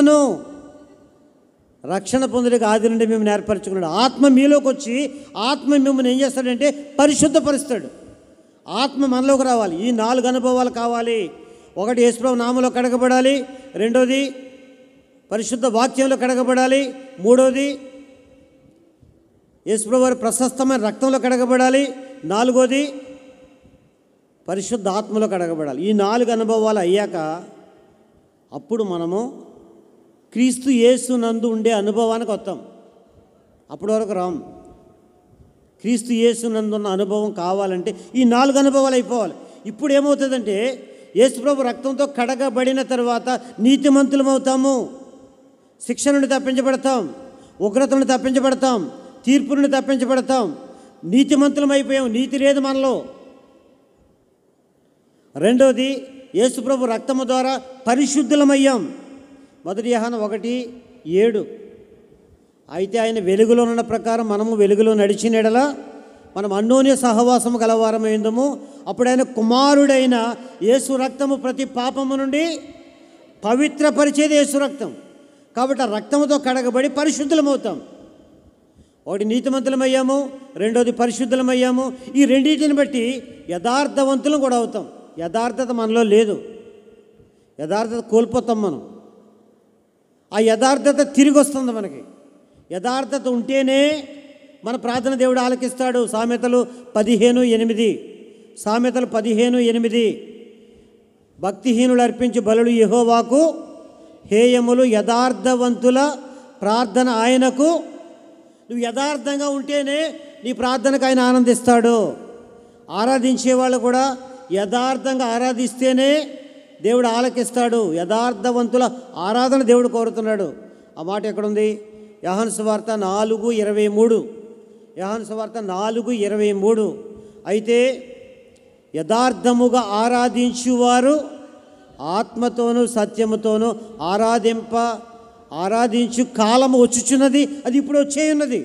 ఆత్మను రక్షణ పొందడానికి ఆది నుండి మిమ్మల్ని ఏర్పరచుకున్నాడు ఆత్మ మీలోకి వచ్చి ఆత్మ మిమ్మల్ని ఏం చేస్తాడంటే పరిశుద్ధపరుస్తాడు ఆత్మ మనలోకి రావాలి ఈ నాలుగు అనుభవాలు కావాలి ఒకటి యేసుప్రభు నామలో కడగబడాలి రెండోది పరిశుద్ధ వాక్యంలో కడగబడాలి మూడోది యేసుప్రభు వారి ప్రశస్తమైన రక్తంలో కడగబడాలి నాలుగోది పరిశుద్ధ ఆత్మలో కడగబడాలి ఈ నాలుగు అనుభవాలు అయ్యాక అప్పుడు మనము క్రీస్తు యేసు నందు ఉండే అనుభవానికి వస్తాం అప్పటి వరకు రామ్ క్రీస్తు యేసు నందు ఉన్న అనుభవం కావాలంటే ఈ నాలుగు అనుభవాలు అయిపోవాలి ఇప్పుడు ఏమవుతుందంటే ప్రభు రక్తంతో కడగబడిన తర్వాత నీతిమంతులమవుతాము శిక్ష నుండి తప్పించబడతాం ఉగ్రత నుండి తప్పించబడతాం తీర్పు నుండి తప్పించబడతాం నీతిమంతులం అయిపోయాం నీతి లేదు మనలో రెండవది యేసుప్రభు రక్తము ద్వారా పరిశుద్ధులమయ్యాం మొదటి యహన ఒకటి ఏడు అయితే ఆయన వెలుగులో ఉన్న ప్రకారం మనము వెలుగులో నడిచినడలా మనం అన్నోన్య సహవాసము గలవారమైందము అప్పుడు ఆయన కుమారుడైన యేసు రక్తము ప్రతి పాపము నుండి పవిత్రపరిచేది యేసు రక్తం కాబట్టి ఆ రక్తముతో కడగబడి పరిశుద్ధులమవుతాం ఒకటి నీతిమంతులమయ్యాము రెండోది పరిశుద్ధులమయ్యాము ఈ రెండింటిని బట్టి యథార్థవంతులం కూడా అవుతాం యథార్థత మనలో లేదు యథార్థత కోల్పోతాం మనం ఆ యథార్థత తిరిగి వస్తుంది మనకి యథార్థత ఉంటేనే మన ప్రార్థన దేవుడు ఆలకిస్తాడు సామెతలు పదిహేను ఎనిమిది సామెతలు పదిహేను ఎనిమిది భక్తిహీనులు అర్పించి బలుడు యహోవాకు హేయములు యథార్థవంతుల ప్రార్థన ఆయనకు నువ్వు యథార్థంగా ఉంటేనే నీ ప్రార్థనకు ఆయన ఆనందిస్తాడు ఆరాధించే వాళ్ళు కూడా యథార్థంగా ఆరాధిస్తేనే దేవుడు ఆలకిస్తాడు యథార్థవంతుల ఆరాధన దేవుడు కోరుతున్నాడు ఆ మాట ఎక్కడుంది యహన్ వార్త నాలుగు ఇరవై మూడు యహన్ వార్త నాలుగు ఇరవై మూడు అయితే యథార్థముగా ఆరాధించువారు ఆత్మతోనూ సత్యముతోనూ ఆరాధింప ఆరాధించు కాలము వచ్చుచున్నది అది ఇప్పుడు వచ్చేయున్నది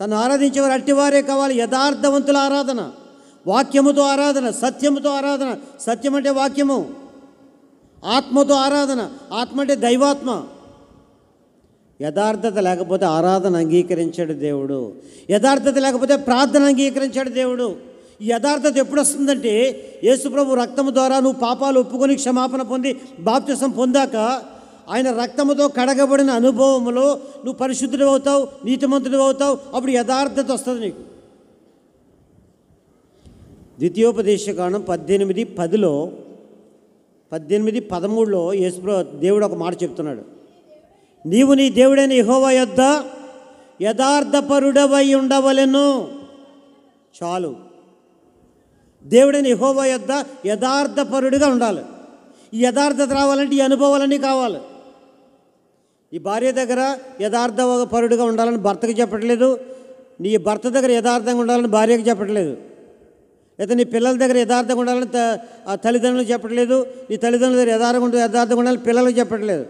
తను ఆరాధించేవారు అట్టివారే కావాలి యథార్థవంతుల ఆరాధన వాక్యముతో ఆరాధన సత్యముతో ఆరాధన సత్యం అంటే వాక్యము ఆత్మతో ఆరాధన ఆత్మ అంటే దైవాత్మ యథార్థత లేకపోతే ఆరాధన అంగీకరించాడు దేవుడు యథార్థత లేకపోతే ప్రార్థన అంగీకరించాడు దేవుడు యథార్థత ఎప్పుడు వస్తుందంటే యేసుప్రభు రక్తము ద్వారా నువ్వు పాపాలు ఒప్పుకొని క్షమాపణ పొంది బాప్తిసం పొందాక ఆయన రక్తముతో కడగబడిన అనుభవంలో నువ్వు పరిశుద్ధుడు అవుతావు నీతిమంతుడు అవుతావు అప్పుడు యథార్థత వస్తుంది నీకు ద్వితీయోపదేశకాండం పద్దెనిమిది పదిలో పద్దెనిమిది పదమూడులో యేసుప్ర దేవుడు ఒక మాట చెప్తున్నాడు నీవు నీ దేవుడైన యహోవా యొద్ద యథార్థపరుడవై ఉండవలను చాలు దేవుడైన యహోవా యొద్ద యథార్థపరుడిగా ఉండాలి ఈ యథార్థత రావాలంటే ఈ అనుభవాలన్నీ కావాలి ఈ భార్య దగ్గర యథార్థ పరుడుగా ఉండాలని భర్తకు చెప్పట్లేదు నీ భర్త దగ్గర యథార్థంగా ఉండాలని భార్యకు చెప్పట్లేదు లేదా నీ పిల్లల దగ్గర యథార్థంగా ఉండాలని ఆ తల్లిదండ్రులు చెప్పట్లేదు నీ తల్లిదండ్రుల దగ్గర యథార్థంగా యథార్థంగా ఉండాలని పిల్లలకు చెప్పట్లేదు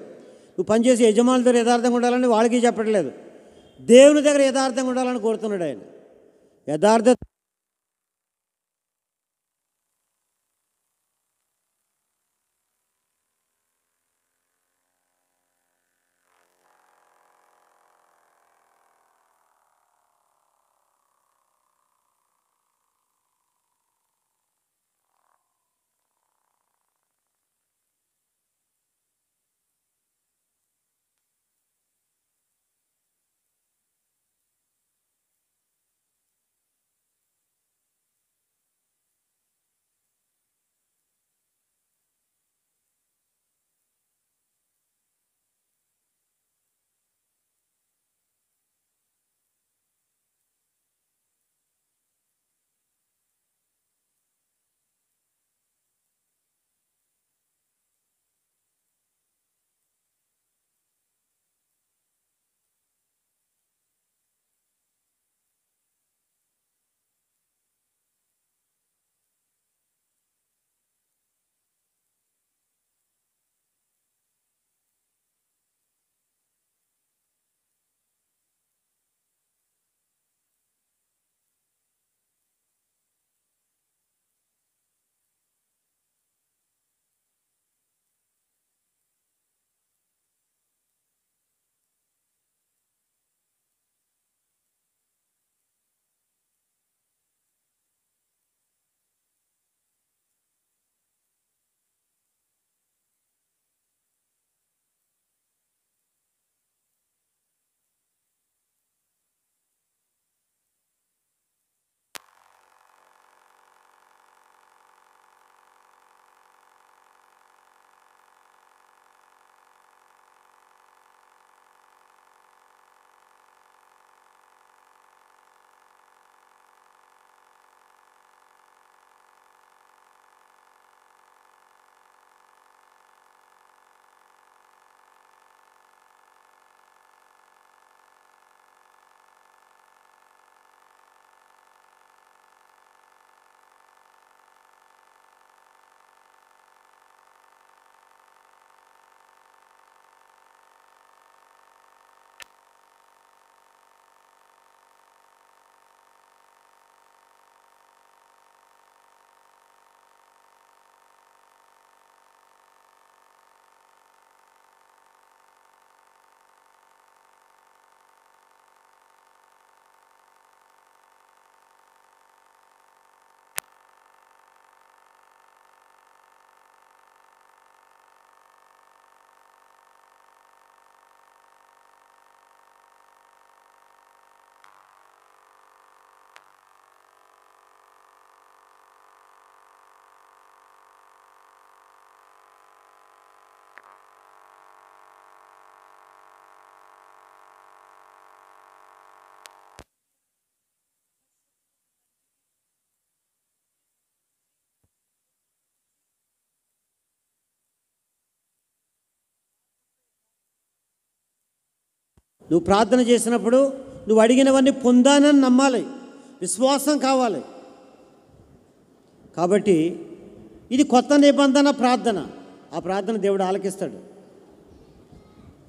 నువ్వు పనిచేసే యజమానుల దగ్గర యథార్థంగా ఉండాలని వాళ్ళకి చెప్పట్లేదు దేవుని దగ్గర యథార్థంగా ఉండాలని కోరుతున్నాడు ఆయన యథార్థ నువ్వు ప్రార్థన చేసినప్పుడు నువ్వు అడిగినవన్నీ పొందానని నమ్మాలి విశ్వాసం కావాలి కాబట్టి ఇది కొత్త నిబంధన ప్రార్థన ఆ ప్రార్థన దేవుడు ఆలకిస్తాడు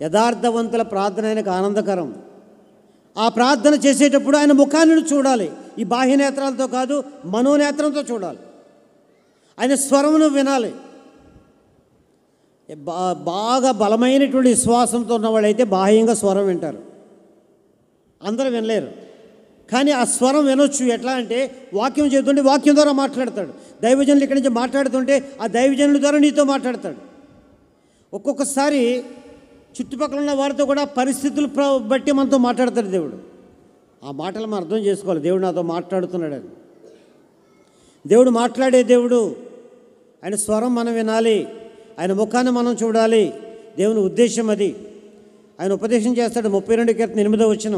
యథార్థవంతుల ప్రార్థన ఆయనకు ఆనందకరం ఆ ప్రార్థన చేసేటప్పుడు ఆయన ముఖాన్ని చూడాలి ఈ బాహ్య నేత్రాలతో కాదు మనోనేత్రంతో చూడాలి ఆయన స్వరమును వినాలి బాగా బలమైనటువంటి విశ్వాసంతో ఉన్నవాళ్ళైతే బాహ్యంగా స్వరం వింటారు అందరూ వినలేరు కానీ ఆ స్వరం వినొచ్చు ఎట్లా అంటే వాక్యం చెబుతుంటే వాక్యం ద్వారా మాట్లాడతాడు దైవజనులు ఇక్కడి నుంచి మాట్లాడుతుంటే ఆ దైవజనుల ద్వారా నీతో మాట్లాడతాడు ఒక్కొక్కసారి చుట్టుపక్కల ఉన్న వారితో కూడా పరిస్థితులు బట్టి మనతో మాట్లాడతాడు దేవుడు ఆ మాటలు మనం అర్థం చేసుకోవాలి దేవుడు నాతో మాట్లాడుతున్నాడు అని దేవుడు మాట్లాడే దేవుడు ఆయన స్వరం మనం వినాలి ఆయన ముఖాన్ని మనం చూడాలి దేవుని ఉద్దేశం అది ఆయన ఉపదేశం చేస్తాడు ముప్పై రెండు కీర్తన ఎనిమిదో వచ్చిన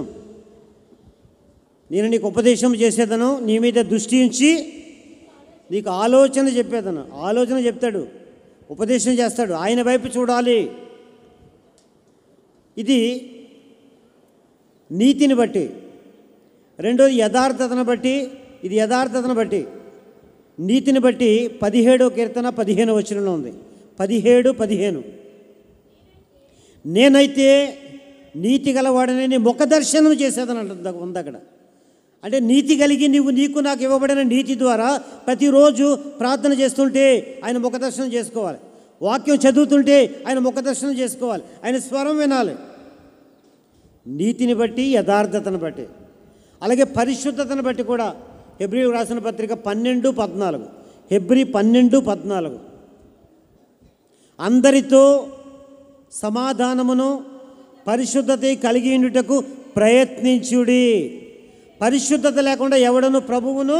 నేను నీకు ఉపదేశం చేసేదను నీ మీద దృష్టి ఉంచి నీకు ఆలోచన చెప్పేదను ఆలోచన చెప్తాడు ఉపదేశం చేస్తాడు ఆయన వైపు చూడాలి ఇది నీతిని బట్టి రెండోది యథార్థతను బట్టి ఇది యథార్థతను బట్టి నీతిని బట్టి పదిహేడో కీర్తన పదిహేను వచనంలో ఉంది పదిహేడు పదిహేను నేనైతే నీతి గలవాడనని ముఖ దర్శనం చేసేదని అంటుంది ఉంది అక్కడ అంటే నీతి కలిగి నీవు నీకు నాకు ఇవ్వబడిన నీతి ద్వారా ప్రతిరోజు ప్రార్థన చేస్తుంటే ఆయన ముఖ దర్శనం చేసుకోవాలి వాక్యం చదువుతుంటే ఆయన ముఖ దర్శనం చేసుకోవాలి ఆయన స్వరం వినాలి నీతిని బట్టి యథార్థతను బట్టి అలాగే పరిశుద్ధతను బట్టి కూడా హెబ్రి రాసిన పత్రిక పన్నెండు పద్నాలుగు హెబ్రి పన్నెండు పద్నాలుగు అందరితో సమాధానమును పరిశుద్ధత కలిగి ప్రయత్నించుడి పరిశుద్ధత లేకుండా ఎవడను ప్రభువును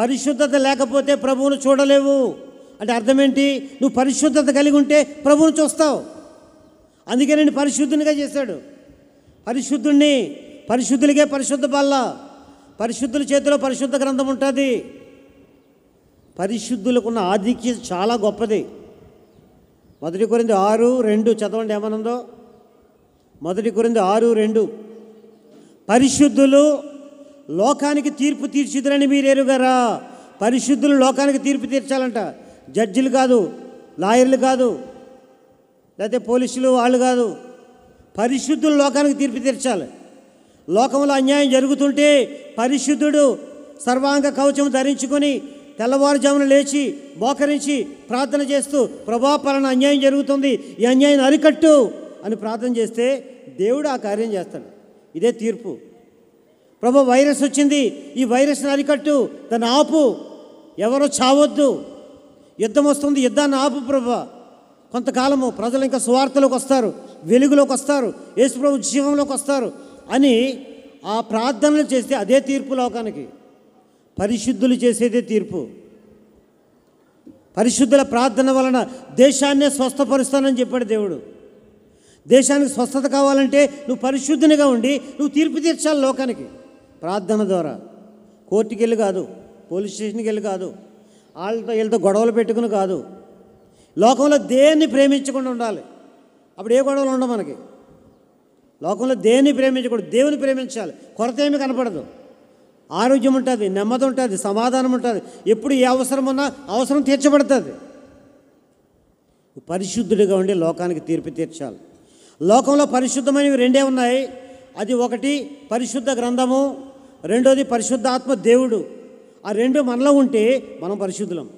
పరిశుద్ధత లేకపోతే ప్రభువును చూడలేవు అంటే అర్థమేంటి నువ్వు పరిశుద్ధత కలిగి ఉంటే ప్రభువును చూస్తావు అందుకే నేను పరిశుద్ధునిగా చేశాడు పరిశుద్ధుణ్ణి పరిశుద్ధులకే పరిశుద్ధ బల్ల పరిశుద్ధుల చేతిలో పరిశుద్ధ గ్రంథం ఉంటుంది పరిశుద్ధులకున్న ఆధిక్యత చాలా గొప్పది మొదటి కొరింది ఆరు రెండు చదవండి ఏమనుందో మొదటి కొరింది ఆరు రెండు పరిశుద్ధులు లోకానికి తీర్పు మీరు మీరేరుగారా పరిశుద్ధులు లోకానికి తీర్పు తీర్చాలంట జడ్జిలు కాదు లాయర్లు కాదు లేకపోతే పోలీసులు వాళ్ళు కాదు పరిశుద్ధులు లోకానికి తీర్పు తీర్చాలి లోకంలో అన్యాయం జరుగుతుంటే పరిశుద్ధుడు సర్వాంగ కవచం ధరించుకొని తెల్లవారుజామున లేచి మోకరించి ప్రార్థన చేస్తూ ప్రభా పాలన అన్యాయం జరుగుతుంది ఈ అన్యాయం అరికట్టు అని ప్రార్థన చేస్తే దేవుడు ఆ కార్యం చేస్తాడు ఇదే తీర్పు ప్రభా వైరస్ వచ్చింది ఈ వైరస్ని అరికట్టు దాన్ని ఆపు ఎవరో చావద్దు యుద్ధం వస్తుంది యుద్ధాన్ని ఆపు ప్రభా కొంతకాలము ప్రజలు ఇంకా సువార్తలోకి వస్తారు వెలుగులోకి వస్తారు యేసుప్రభు జీవంలోకి వస్తారు అని ఆ ప్రార్థనలు చేస్తే అదే తీర్పు లోకానికి పరిశుద్ధులు చేసేదే తీర్పు పరిశుద్ధుల ప్రార్థన వలన దేశాన్నే స్వస్థపరుస్తానని చెప్పాడు దేవుడు దేశానికి స్వస్థత కావాలంటే నువ్వు పరిశుద్ధినిగా ఉండి నువ్వు తీర్పు తీర్చాలి లోకానికి ప్రార్థన ద్వారా కోర్టుకి వెళ్ళి కాదు పోలీస్ స్టేషన్కి వెళ్ళి కాదు వాళ్ళతో వీళ్ళతో గొడవలు పెట్టుకుని కాదు లోకంలో దేన్ని ప్రేమించకుండా ఉండాలి అప్పుడు ఏ గొడవలు ఉండవు మనకి లోకంలో దేన్ని ప్రేమించకూడదు దేవుని ప్రేమించాలి కొరత ఏమి కనపడదు ఆరోగ్యం ఉంటుంది నెమ్మది ఉంటుంది సమాధానం ఉంటుంది ఎప్పుడు ఏ అవసరం ఉన్నా అవసరం తీర్చబడుతుంది పరిశుద్ధుడిగా ఉండి లోకానికి తీర్పు తీర్చాలి లోకంలో పరిశుద్ధమైనవి రెండే ఉన్నాయి అది ఒకటి పరిశుద్ధ గ్రంథము రెండోది పరిశుద్ధాత్మ దేవుడు ఆ రెండు మనలో ఉంటే మనం పరిశుద్ధులం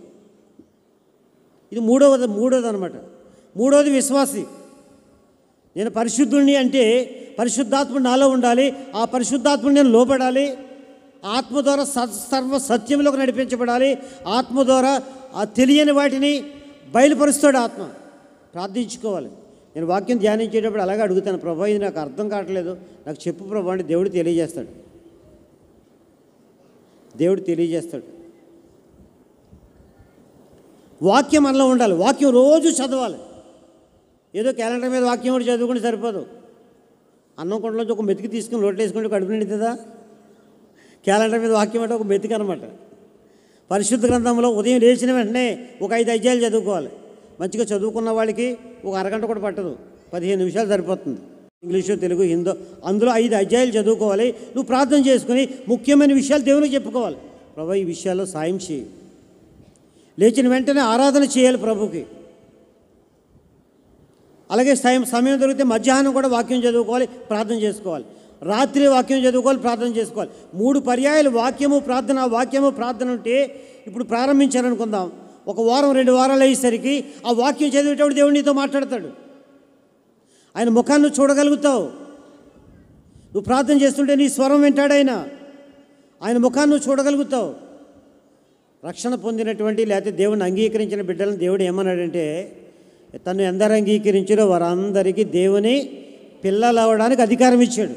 ఇది మూడవది మూడోది అనమాట మూడోది విశ్వాసి నేను పరిశుద్ధుడిని అంటే పరిశుద్ధాత్ముడు నాలో ఉండాలి ఆ పరిశుద్ధాత్ముడు నేను లోపడాలి ఆత్మ ద్వారా సర్వ సత్యంలోకి నడిపించబడాలి ఆత్మ ద్వారా ఆ తెలియని వాటిని బయలుపరుస్తాడు ఆత్మ ప్రార్థించుకోవాలి నేను వాక్యం ధ్యానించేటప్పుడు అలాగే అడుగుతాను ప్రభా ఇది నాకు అర్థం కావట్లేదు నాకు చెప్పు ప్రభా అంటే దేవుడు తెలియజేస్తాడు దేవుడు తెలియజేస్తాడు వాక్యం అలా ఉండాలి వాక్యం రోజు చదవాలి ఏదో క్యాలెండర్ మీద వాక్యం కూడా చదువుకుంటే సరిపోదు అన్నం కొండలో ఒక మెతికి తీసుకుని రోడ్లు వేసుకుంటే కడుపు నిండుతుందా క్యాలెండర్ మీద వాక్యం అంటే ఒక మెతిక అనమాట పరిశుద్ధ గ్రంథంలో ఉదయం లేచిన వెంటనే ఒక ఐదు అధ్యాయులు చదువుకోవాలి మంచిగా చదువుకున్న వాళ్ళకి ఒక అరగంట కూడా పట్టదు పదిహేను నిమిషాలు సరిపోతుంది ఇంగ్లీషు తెలుగు హిందో అందులో ఐదు అధ్యాయులు చదువుకోవాలి నువ్వు ప్రార్థన చేసుకుని ముఖ్యమైన విషయాలు దేవునికి చెప్పుకోవాలి ప్రభు ఈ విషయాల్లో సాయం చేయి లేచిన వెంటనే ఆరాధన చేయాలి ప్రభుకి అలాగే సాయం సమయం దొరికితే మధ్యాహ్నం కూడా వాక్యం చదువుకోవాలి ప్రార్థన చేసుకోవాలి రాత్రి వాక్యం చదువుకోవాలి ప్రార్థన చేసుకోవాలి మూడు పర్యాయాలు వాక్యము ప్రార్థన వాక్యము ప్రార్థన ఉంటే ఇప్పుడు ప్రారంభించాలనుకుందాం ఒక వారం రెండు వారాలు అయ్యేసరికి ఆ వాక్యం చదివేటప్పుడు దేవుడు నీతో మాట్లాడతాడు ఆయన ముఖాన్ని చూడగలుగుతావు నువ్వు ప్రార్థన చేస్తుంటే నీ స్వరం వింటాడు ఆయన ఆయన ముఖాన్ని నువ్వు చూడగలుగుతావు రక్షణ పొందినటువంటి లేకపోతే దేవుని అంగీకరించిన బిడ్డలను దేవుడు ఏమన్నాడంటే తను ఎందరు అంగీకరించారో వారందరికీ దేవుని పిల్లలు అవ్వడానికి అధికారం ఇచ్చాడు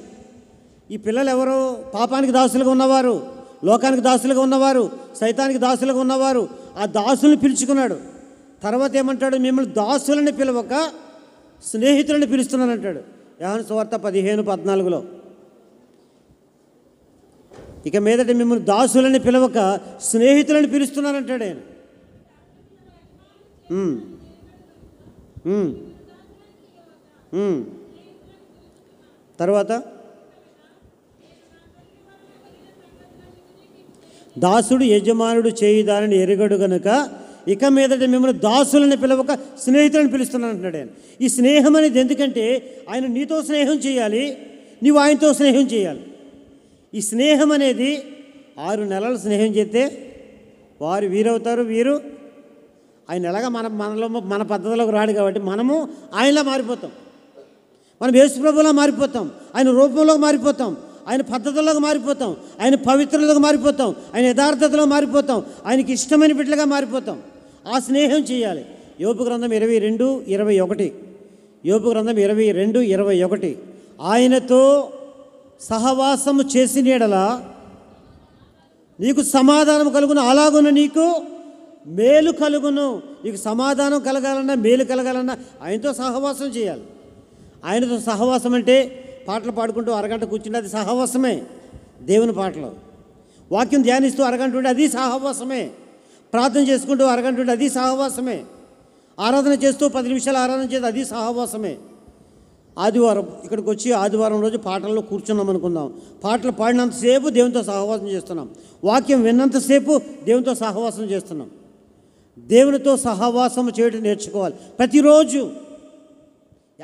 ఈ పిల్లలు ఎవరు పాపానికి దాసులుగా ఉన్నవారు లోకానికి దాసులుగా ఉన్నవారు సైతానికి దాసులుగా ఉన్నవారు ఆ దాసులను పిలుచుకున్నాడు తర్వాత ఏమంటాడు మిమ్మల్ని దాసులని పిలవక స్నేహితులను అంటాడు యహన్ సువార్త పదిహేను పద్నాలుగులో ఇక మీదట మిమ్మల్ని దాసులని పిలవక స్నేహితులను అంటాడు ఆయన తర్వాత దాసుడు యజమానుడు చేయుదానని ఎరగడు గనుక ఇక మీదట మిమ్మల్ని దాసులని పిలవక స్నేహితులను పిలుస్తున్నాను అంటున్నాడు ఆయన ఈ స్నేహం అనేది ఎందుకంటే ఆయన నీతో స్నేహం చేయాలి నీవు ఆయనతో స్నేహం చేయాలి ఈ స్నేహం అనేది ఆరు నెలలు స్నేహం చేస్తే వారు వీరవుతారు వీరు ఆయన ఎలాగ మన మనలో మన పద్ధతిలోకి రాడు కాబట్టి మనము ఆయనలా మారిపోతాం మనం ప్రభులా మారిపోతాం ఆయన రూపంలో మారిపోతాం ఆయన పద్ధతుల్లోకి మారిపోతాం ఆయన పవిత్రలోకి మారిపోతాం ఆయన యథార్థతలో మారిపోతాం ఆయనకి ఇష్టమైన బిడ్డలుగా మారిపోతాం ఆ స్నేహం చేయాలి యోపు గ్రంథం ఇరవై రెండు ఇరవై ఒకటి యోపు గ్రంథం ఇరవై రెండు ఇరవై ఒకటి ఆయనతో సహవాసము చేసిన ఎడలా నీకు సమాధానం కలుగును అలాగున నీకు మేలు కలుగును నీకు సమాధానం కలగాలన్నా మేలు కలగాలన్నా ఆయనతో సహవాసం చేయాలి ఆయనతో సహవాసం అంటే పాటలు పాడుకుంటూ అరగంట కూర్చుంటే అది సహవాసమే దేవుని పాటలు వాక్యం ధ్యానిస్తూ అరగంట ఉంటే అది సహవాసమే ప్రార్థన చేసుకుంటూ అరగంట ఉంటే అది సహవాసమే ఆరాధన చేస్తూ పది నిమిషాలు ఆరాధన చేస్తే అది సహవాసమే ఆదివారం ఇక్కడికి వచ్చి ఆదివారం రోజు పాటల్లో కూర్చున్నాం అనుకుందాం పాటలు పాడినంతసేపు దేవునితో సహవాసం చేస్తున్నాం వాక్యం విన్నంతసేపు దేవునితో సహవాసం చేస్తున్నాం దేవునితో సహవాసం చేయడం నేర్చుకోవాలి ప్రతిరోజు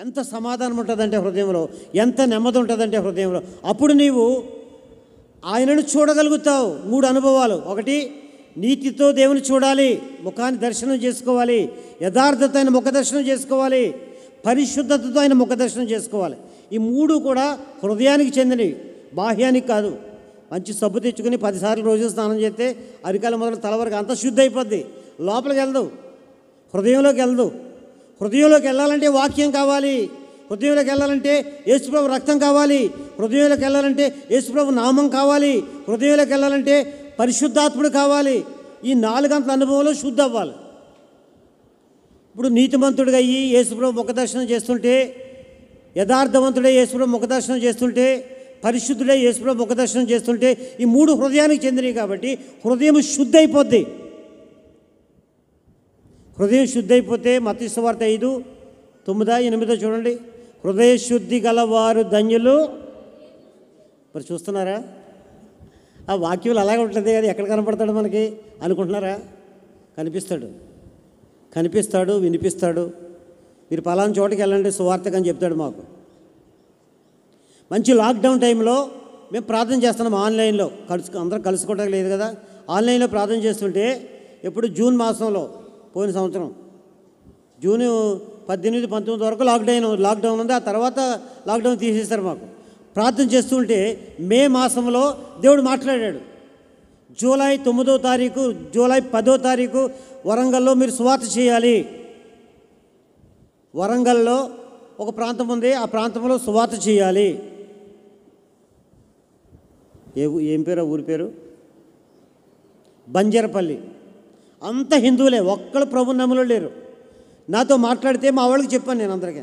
ఎంత సమాధానం ఉంటుందంటే హృదయంలో ఎంత నెమ్మది ఉంటుందంటే హృదయంలో అప్పుడు నీవు ఆయనను చూడగలుగుతావు మూడు అనుభవాలు ఒకటి నీతితో దేవుని చూడాలి ముఖాన్ని దర్శనం చేసుకోవాలి యథార్థత ఆయన ముఖ దర్శనం చేసుకోవాలి పరిశుద్ధతతో ఆయన ముఖ దర్శనం చేసుకోవాలి ఈ మూడు కూడా హృదయానికి చెందినవి బాహ్యానికి కాదు మంచి సబ్బు తెచ్చుకుని పదిసార్లు రోజు స్నానం చేస్తే అరికాల మొదలు తల వరకు అంత శుద్ధి అయిపోద్ది లోపలికి వెళ్దు హృదయంలోకి వెళ్దు హృదయంలోకి వెళ్ళాలంటే వాక్యం కావాలి హృదయంలోకి వెళ్ళాలంటే యేసుప్రభు రక్తం కావాలి హృదయంలోకి వెళ్ళాలంటే యేసుప్రభు నామం కావాలి హృదయంలోకి వెళ్ళాలంటే పరిశుద్ధాత్ముడు కావాలి ఈ నాలుగంతల అనుభవంలో శుద్ధి అవ్వాలి ఇప్పుడు నీతిమంతుడిగా అయ్యి యేసుప్రభు ముఖదర్శనం చేస్తుంటే యథార్థవంతుడే యేసుప్రభు ముఖదర్శనం చేస్తుంటే పరిశుద్ధుడే యేసుప్రభు ముఖదర్శనం చేస్తుంటే ఈ మూడు హృదయానికి చెందినవి కాబట్టి హృదయం శుద్ధి అయిపోద్ది హృదయం శుద్ధి అయిపోతే మతీశ్వార్త ఐదు తొమ్మిదా ఎనిమిదో చూడండి హృదయ శుద్ధి గలవారు ధన్యులు మరి చూస్తున్నారా ఆ వాక్యులు అలాగే ఉంటుంది అది ఎక్కడ కనపడతాడు మనకి అనుకుంటున్నారా కనిపిస్తాడు కనిపిస్తాడు వినిపిస్తాడు మీరు పలానా చోటకి వెళ్ళండి అని చెప్తాడు మాకు మంచి లాక్డౌన్ టైంలో మేము ప్రార్థన చేస్తున్నాం ఆన్లైన్లో కలుసు అందరం కలుసుకోవడానికి లేదు కదా ఆన్లైన్లో ప్రార్థన చేస్తుంటే ఎప్పుడు జూన్ మాసంలో పోయిన సంవత్సరం జూన్ పద్దెనిమిది పంతొమ్మిది వరకు లాక్డౌన్ లాక్డౌన్ ఉంది ఆ తర్వాత లాక్డౌన్ తీసేశారు మాకు ప్రార్థన చేస్తుంటే మే మాసంలో దేవుడు మాట్లాడాడు జూలై తొమ్మిదో తారీఖు జూలై పదో తారీఖు వరంగల్లో మీరు సువార్త చేయాలి వరంగల్లో ఒక ప్రాంతం ఉంది ఆ ప్రాంతంలో సువార్త చేయాలి ఏ ఏం పేరు ఊరి పేరు బంజరపల్లి అంత హిందువులే ఒక్కళ్ళు ప్రభు నమ్ములు లేరు నాతో మాట్లాడితే మా వాళ్ళకి చెప్పాను నేను అందరికీ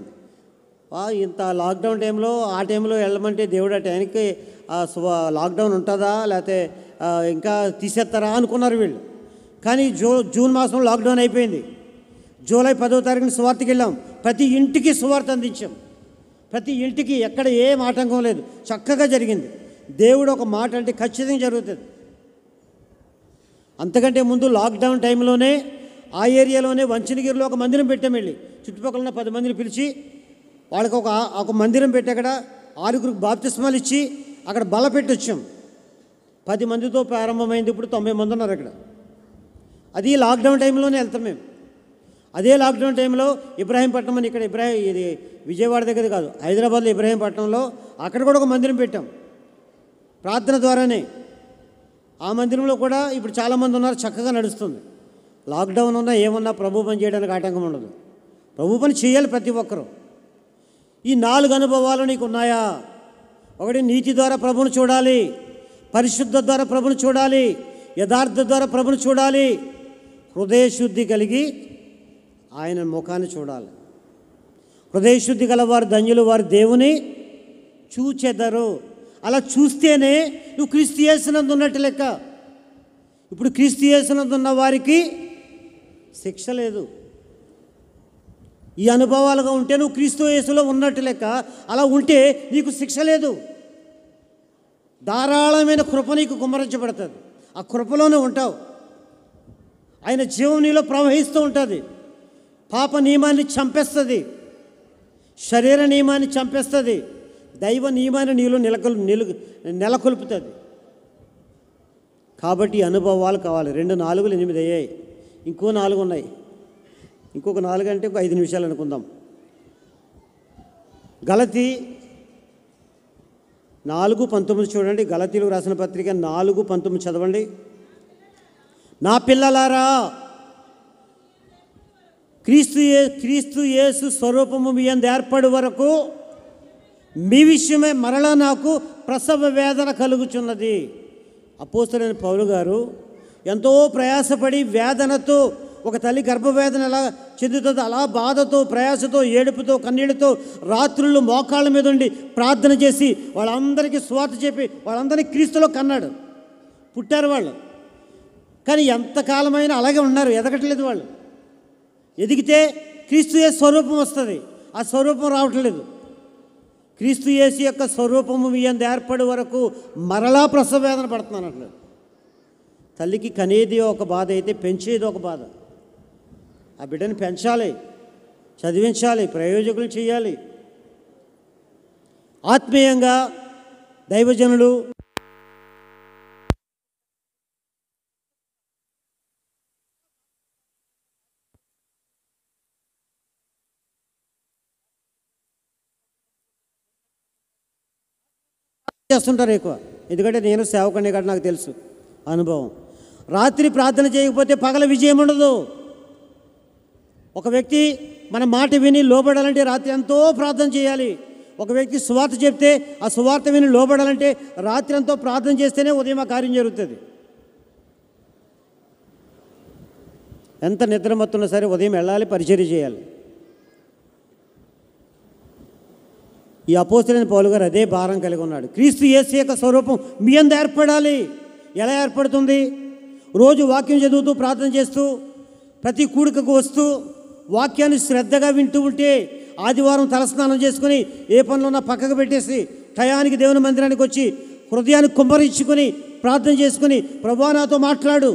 ఇంత లాక్డౌన్ టైంలో ఆ టైంలో వెళ్ళమంటే దేవుడు ఆ టైంకి లాక్డౌన్ ఉంటుందా లేకపోతే ఇంకా తీసేస్తారా అనుకున్నారు వీళ్ళు కానీ జూ జూన్ మాసం లాక్డౌన్ అయిపోయింది జూలై పదో తారీఖున సువార్తకి వెళ్ళాం ప్రతి ఇంటికి సువార్త అందించాం ప్రతి ఇంటికి ఎక్కడ ఏం ఆటంకం లేదు చక్కగా జరిగింది దేవుడు ఒక మాట అంటే ఖచ్చితంగా జరుగుతుంది అంతకంటే ముందు లాక్డౌన్ టైంలోనే ఆ ఏరియాలోనే వంచనగిరిలో ఒక మందిరం పెట్టాం వెళ్ళి చుట్టుపక్కల ఉన్న పది మందిని పిలిచి వాళ్ళకి ఒక ఒక మందిరం పెట్టి అక్కడ ఆరుగురికి బాప్తిస్మాలు ఇచ్చి అక్కడ బల పెట్టొచ్చాం పది మందితో ప్రారంభమైంది ఇప్పుడు తొంభై మంది ఉన్నారు అక్కడ అది లాక్డౌన్ టైంలోనే వెళ్తాం మేము అదే లాక్డౌన్ టైంలో ఇబ్రాహీంపట్నం అని ఇక్కడ ఇబ్రాహీం ఇది విజయవాడ దగ్గర కాదు హైదరాబాద్లో ఇబ్రాహీంపట్నంలో అక్కడ కూడా ఒక మందిరం పెట్టాం ప్రార్థన ద్వారానే ఆ మందిరంలో కూడా ఇప్పుడు చాలామంది ఉన్నారు చక్కగా నడుస్తుంది లాక్డౌన్ ఉన్నా ఏమన్నా ప్రభు పని చేయడానికి ఆటంకం ఉండదు ప్రభు పని చేయాలి ప్రతి ఒక్కరూ ఈ నాలుగు అనుభవాలు నీకు ఉన్నాయా ఒకటి నీతి ద్వారా ప్రభును చూడాలి పరిశుద్ధ ద్వారా ప్రభును చూడాలి యథార్థ ద్వారా ప్రభును చూడాలి హృదయశుద్ధి కలిగి ఆయన ముఖాన్ని చూడాలి హృదయశుద్ధి గల వారు ధన్యులు వారు దేవుని చూచెదరు అలా చూస్తేనే నువ్వు క్రీస్తు చేసినందు ఉన్నట్టు లెక్క ఇప్పుడు క్రీస్తు చేసినందు ఉన్న వారికి శిక్ష లేదు ఈ అనుభవాలుగా ఉంటే నువ్వు క్రీస్తు యేసులో ఉన్నట్టు లెక్క అలా ఉంటే నీకు శిక్ష లేదు ధారాళమైన కృప నీకు కుమ్మరించబడుతుంది ఆ కృపలోనే ఉంటావు ఆయన జీవం నీలో ప్రవహిస్తూ ఉంటుంది పాప నియమాన్ని చంపేస్తుంది శరీర నియమాన్ని చంపేస్తుంది దైవ నియమాన్ని నీలో నెలకొల్ నిలు నెలకొల్పుతుంది కాబట్టి అనుభవాలు కావాలి రెండు నాలుగులు ఎనిమిది అయ్యాయి ఇంకో నాలుగు ఉన్నాయి ఇంకొక నాలుగు అంటే ఒక ఐదు నిమిషాలు అనుకుందాం గలతి నాలుగు పంతొమ్మిది చూడండి గలతీలు రాసిన పత్రిక నాలుగు పంతొమ్మిది చదవండి నా పిల్లలారా క్రీస్తు ఏ క్రీస్తు యేసు స్వరూపము మీ అందు వరకు మీ విషయమే మరలా నాకు ప్రసవ వేదన కలుగుచున్నది అపోస్తులైన పౌలు గారు ఎంతో ప్రయాసపడి వేదనతో ఒక తల్లి గర్భవేదన ఎలా చెందుతుందో అలా బాధతో ప్రయాసతో ఏడుపుతో కన్నీళ్ళతో రాత్రులు మోకాళ్ళ మీద ఉండి ప్రార్థన చేసి వాళ్ళందరికీ స్వార్థ చెప్పి వాళ్ళందరినీ క్రీస్తులో కన్నాడు పుట్టారు వాళ్ళు కానీ ఎంతకాలమైనా అలాగే ఉన్నారు ఎదగట్లేదు వాళ్ళు ఎదిగితే క్రీస్తు స్వరూపం వస్తుంది ఆ స్వరూపం రావట్లేదు క్రీస్తు యేసు యొక్క స్వరూపము మీయందు ఏర్పడే వరకు మరలా వేదన పడుతున్నాను అంటున్నాడు తల్లికి కనేది ఒక బాధ అయితే పెంచేది ఒక బాధ ఆ బిడ్డను పెంచాలి చదివించాలి ప్రయోజకులు చేయాలి ఆత్మీయంగా దైవజనులు చేస్తుంటారు ఎక్కువ ఎందుకంటే నేను సేవకునే కాబట్టి నాకు తెలుసు అనుభవం రాత్రి ప్రార్థన చేయకపోతే పగల విజయం ఉండదు ఒక వ్యక్తి మన మాట విని లోపడాలంటే రాత్రి ఎంతో ప్రార్థన చేయాలి ఒక వ్యక్తి సువార్త చెప్తే ఆ సువార్త విని లోపడాలంటే రాత్రి ఎంతో ప్రార్థన చేస్తేనే ఉదయం ఆ కార్యం జరుగుతుంది ఎంత నిద్రమత్తున్నా సరే ఉదయం వెళ్ళాలి పరిచర్య చేయాలి ఈ అపోసరైన పౌలు గారు అదే భారం కలిగి ఉన్నాడు క్రీస్తు యేసు యొక్క స్వరూపం మీ అందు ఏర్పడాలి ఎలా ఏర్పడుతుంది రోజు వాక్యం చదువుతూ ప్రార్థన చేస్తూ ప్రతి కూడికకు వస్తూ వాక్యాన్ని శ్రద్ధగా వింటూ ఉంటే ఆదివారం తలస్నానం చేసుకుని ఏ పనులున్నా పక్కకు పెట్టేసి టయానికి దేవుని మందిరానికి వచ్చి హృదయాన్ని కుమ్మరించుకొని ప్రార్థన చేసుకుని ప్రభా నాతో మాట్లాడు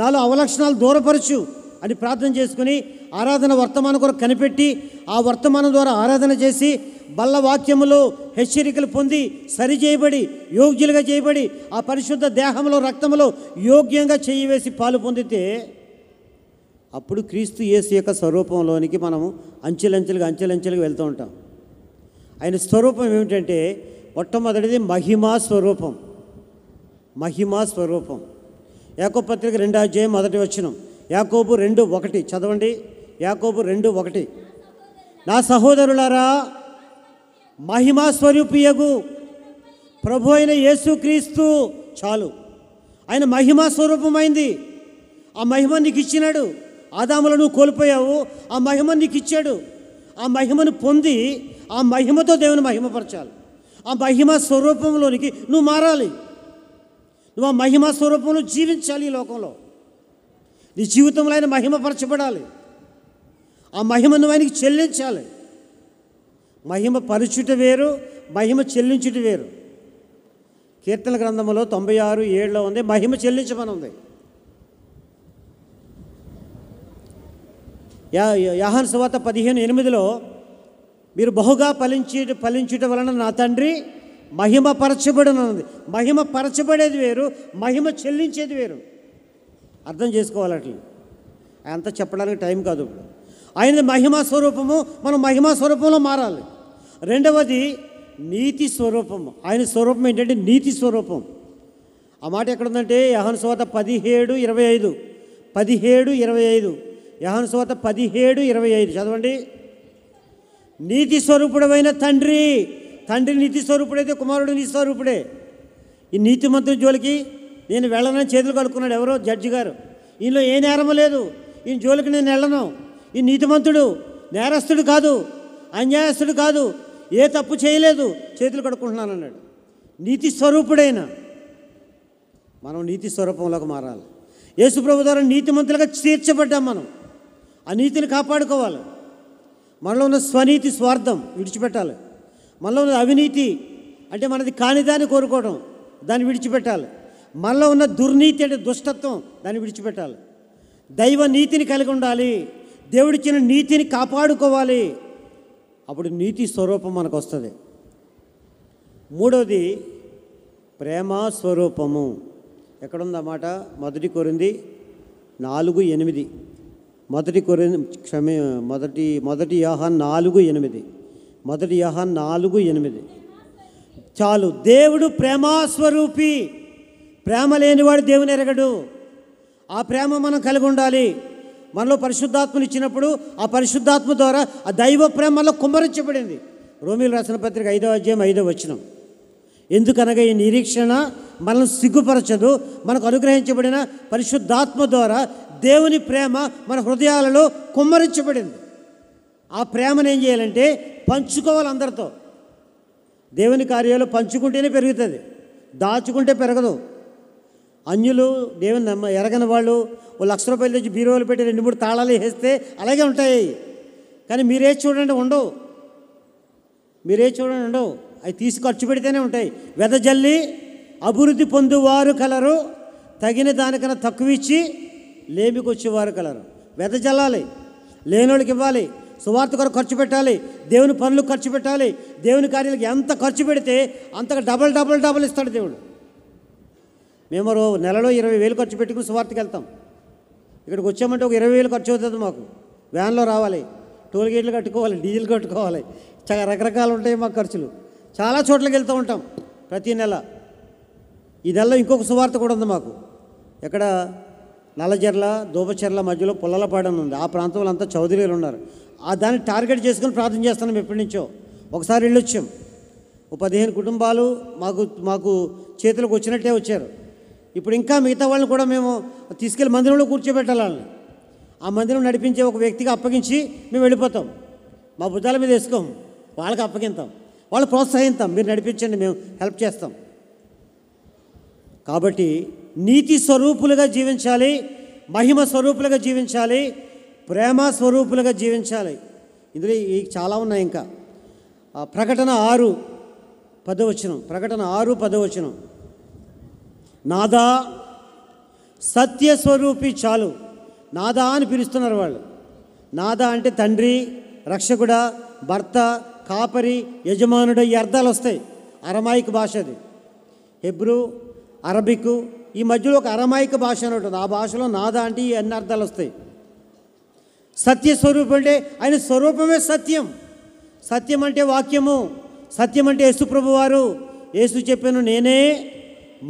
నాలో అవలక్షణాలు దూరపరచు అని ప్రార్థన చేసుకుని ఆరాధన వర్తమానం కొరకు కనిపెట్టి ఆ వర్తమానం ద్వారా ఆరాధన చేసి బల్ల వాక్యములో హెచ్చరికలు పొంది సరి చేయబడి యోగ్యులుగా చేయబడి ఆ పరిశుద్ధ దేహంలో రక్తంలో యోగ్యంగా చేయి వేసి పాలు పొందితే అప్పుడు క్రీస్తు యేసు యొక్క స్వరూపంలోనికి మనము అంచెలంచెలుగా అంచెలంచెలుగా వెళ్తూ ఉంటాం ఆయన స్వరూపం ఏమిటంటే మొట్టమొదటిది మహిమా స్వరూపం మహిమా స్వరూపం యాకో పత్రిక రెండు అధ్యాయం మొదటి వచ్చినం యాకోబు రెండు ఒకటి చదవండి యాకోబు రెండు ఒకటి నా సహోదరులారా మహిమాస్వరూపియగు ప్రభు అయిన యేసుక్రీస్తు చాలు ఆయన మహిమా స్వరూపమైంది ఆ మహిమ నీకు ఇచ్చినాడు ఆదాములను నువ్వు కోల్పోయావు ఆ మహిమ నీకు ఇచ్చాడు ఆ మహిమను పొంది ఆ మహిమతో దేవుని మహిమపరచాలి ఆ మహిమ స్వరూపంలోనికి నువ్వు మారాలి నువ్వు ఆ మహిమ స్వరూపంలో జీవించాలి ఈ లోకంలో నీ జీవితంలో ఆయన మహిమపరచబడాలి ఆ మహిమను ఆయనకి చెల్లించాలి మహిమ పరుచుట వేరు మహిమ చెల్లించుట వేరు కీర్తన గ్రంథంలో తొంభై ఆరు ఏడులో ఉంది మహిమ చెల్లించమని ఉంది యా యాహన్ సువాత పదిహేను ఎనిమిదిలో మీరు బహుగా ఫలించి ఫలించుట వలన నా తండ్రి మహిమ ఉంది మహిమ పరచబడేది వేరు మహిమ చెల్లించేది వేరు అర్థం చేసుకోవాలి అట్లా అంతా చెప్పడానికి టైం కాదు ఇప్పుడు ఆయన మహిమా స్వరూపము మనం మహిమా స్వరూపంలో మారాలి రెండవది నీతి స్వరూపము ఆయన స్వరూపం ఏంటంటే నీతి స్వరూపం ఆ మాట ఎక్కడుందంటే యహన్ శోత పదిహేడు ఇరవై ఐదు పదిహేడు ఇరవై ఐదు యహన్ శోత పదిహేడు ఇరవై ఐదు చదవండి నీతి స్వరూపుడమైన తండ్రి తండ్రి నీతి స్వరూపుడైతే కుమారుడు నీతి స్వరూపుడే ఈ నీతి మంత్రి జోలికి నేను వెళ్ళనని చేతులు కడుక్కున్నాడు ఎవరో జడ్జి గారు ఈయనలో ఏ నేరము లేదు ఈయన జోలికి నేను వెళ్ళను ఈ నీతిమంతుడు నేరస్తుడు కాదు అన్యాయస్తుడు కాదు ఏ తప్పు చేయలేదు చేతులు కడుక్కుంటున్నాను అన్నాడు నీతి స్వరూపుడైన మనం నీతి స్వరూపంలోకి మారాలి యేసుప్రభు ద్వారా నీతిమంతులుగా తీర్చబడ్డాం మనం ఆ నీతిని కాపాడుకోవాలి మనలో ఉన్న స్వనీతి స్వార్థం విడిచిపెట్టాలి మనలో ఉన్న అవినీతి అంటే మనది కానిదాన్ని కోరుకోవడం దాన్ని విడిచిపెట్టాలి మనలో ఉన్న దుర్నీతి అంటే దుష్టత్వం దాన్ని విడిచిపెట్టాలి దైవ నీతిని కలిగి ఉండాలి దేవుడిచ్చిన నీతిని కాపాడుకోవాలి అప్పుడు నీతి స్వరూపం మనకు వస్తుంది మూడవది ప్రేమ స్వరూపము ఎక్కడుందన్నమాట మొదటి కొరింది నాలుగు ఎనిమిది మొదటి కొరింది క్షమ మొదటి మొదటి యోహన్ నాలుగు ఎనిమిది మొదటి యోహన్ నాలుగు ఎనిమిది చాలు దేవుడు ప్రేమాస్వరూపి ప్రేమ లేనివాడు దేవుని ఎరగడు ఆ ప్రేమ మనం కలిగి ఉండాలి మనలో పరిశుద్ధాత్మను ఇచ్చినప్పుడు ఆ పరిశుద్ధాత్మ ద్వారా ఆ దైవ ప్రేమ మనలో కుమ్మరించబడింది రోమిల రచన పత్రిక ఐదో అధ్యాయం ఐదో వచ్చిన ఎందుకనగా ఈ నిరీక్షణ మనల్ని సిగ్గుపరచదు మనకు అనుగ్రహించబడిన పరిశుద్ధాత్మ ద్వారా దేవుని ప్రేమ మన హృదయాలలో కుమ్మరించబడింది ఆ ప్రేమను ఏం చేయాలంటే పంచుకోవాలి అందరితో దేవుని కార్యాలు పంచుకుంటేనే పెరుగుతుంది దాచుకుంటే పెరగదు అన్యులు దేవుని నమ్మ ఎరగని వాళ్ళు ఓ లక్ష రూపాయల నుంచి బీరువాలు పెట్టి రెండు మూడు తాళాలు వేస్తే అలాగే ఉంటాయి కానీ మీరే చూడండి ఉండవు మీరే చూడండి ఉండవు అవి తీసి ఖర్చు పెడితేనే ఉంటాయి వెదజల్లి అభివృద్ధి పొందువారు కలరు తగిన దానికన్నా తక్కువ ఇచ్చి లేమికొచ్చేవారు కలరు వెదజల్లాలి లేనోళ్ళకి ఇవ్వాలి సువార్త కొరకు ఖర్చు పెట్టాలి దేవుని పనులు ఖర్చు పెట్టాలి దేవుని కార్యాలకు ఎంత ఖర్చు పెడితే అంతగా డబల్ డబల్ డబల్ ఇస్తాడు దేవుడు మేము నెలలో ఇరవై వేలు ఖర్చు పెట్టుకుని సువార్తకి వెళ్తాం ఇక్కడికి వచ్చామంటే ఒక ఇరవై వేలు ఖర్చు అవుతుంది మాకు వ్యాన్లో రావాలి టోల్ గేట్లు కట్టుకోవాలి డీజిల్ కట్టుకోవాలి చాలా రకరకాలు ఉంటాయి మాకు ఖర్చులు చాలా చోట్లకి వెళ్తూ ఉంటాం ప్రతీ నెల ఈ నెలలో ఇంకొక సువార్త కూడా ఉంది మాకు ఎక్కడ నల్లజర్ల దూపచెర్ల మధ్యలో పుల్లలపాడని ఉంది ఆ ప్రాంతంలో అంతా చౌదరీలు ఉన్నారు ఆ దాన్ని టార్గెట్ చేసుకుని ప్రార్థన చేస్తున్నాం ఎప్పటి నుంచో ఒకసారి వెళ్ళొచ్చాం ఓ పదిహేను కుటుంబాలు మాకు మాకు చేతులకు వచ్చినట్టే వచ్చారు ఇప్పుడు ఇంకా మిగతా వాళ్ళని కూడా మేము తీసుకెళ్ళి మందిరంలో కూర్చోబెట్టాలని ఆ మందిరం నడిపించే ఒక వ్యక్తిగా అప్పగించి మేము వెళ్ళిపోతాం మా బుద్ధాల మీద వేసుకోం వాళ్ళకి అప్పగిస్తాం వాళ్ళు ప్రోత్సహిస్తాం మీరు నడిపించండి మేము హెల్ప్ చేస్తాం కాబట్టి నీతి స్వరూపులుగా జీవించాలి మహిమ స్వరూపులుగా జీవించాలి ప్రేమ స్వరూపులుగా జీవించాలి ఇందులో ఈ చాలా ఉన్నాయి ఇంకా ప్రకటన ఆరు పదవచనం ప్రకటన ఆరు పదవచనం నాదా సత్యస్వరూపి చాలు నాదా అని పిలుస్తున్నారు వాళ్ళు నాదా అంటే తండ్రి రక్షకుడ భర్త కాపరి యజమానుడు ఈ అర్థాలు వస్తాయి అరమాయిక భాష అది హెబ్రూ అరబిక్ ఈ మధ్యలో ఒక అరమాయిక భాష అని ఉంటుంది ఆ భాషలో నాదా అంటే ఈ అన్ని అర్థాలు వస్తాయి సత్యస్వరూపం అంటే ఆయన స్వరూపమే సత్యం సత్యం అంటే వాక్యము సత్యం అంటే యేసు ప్రభువారు యేసు చెప్పాను నేనే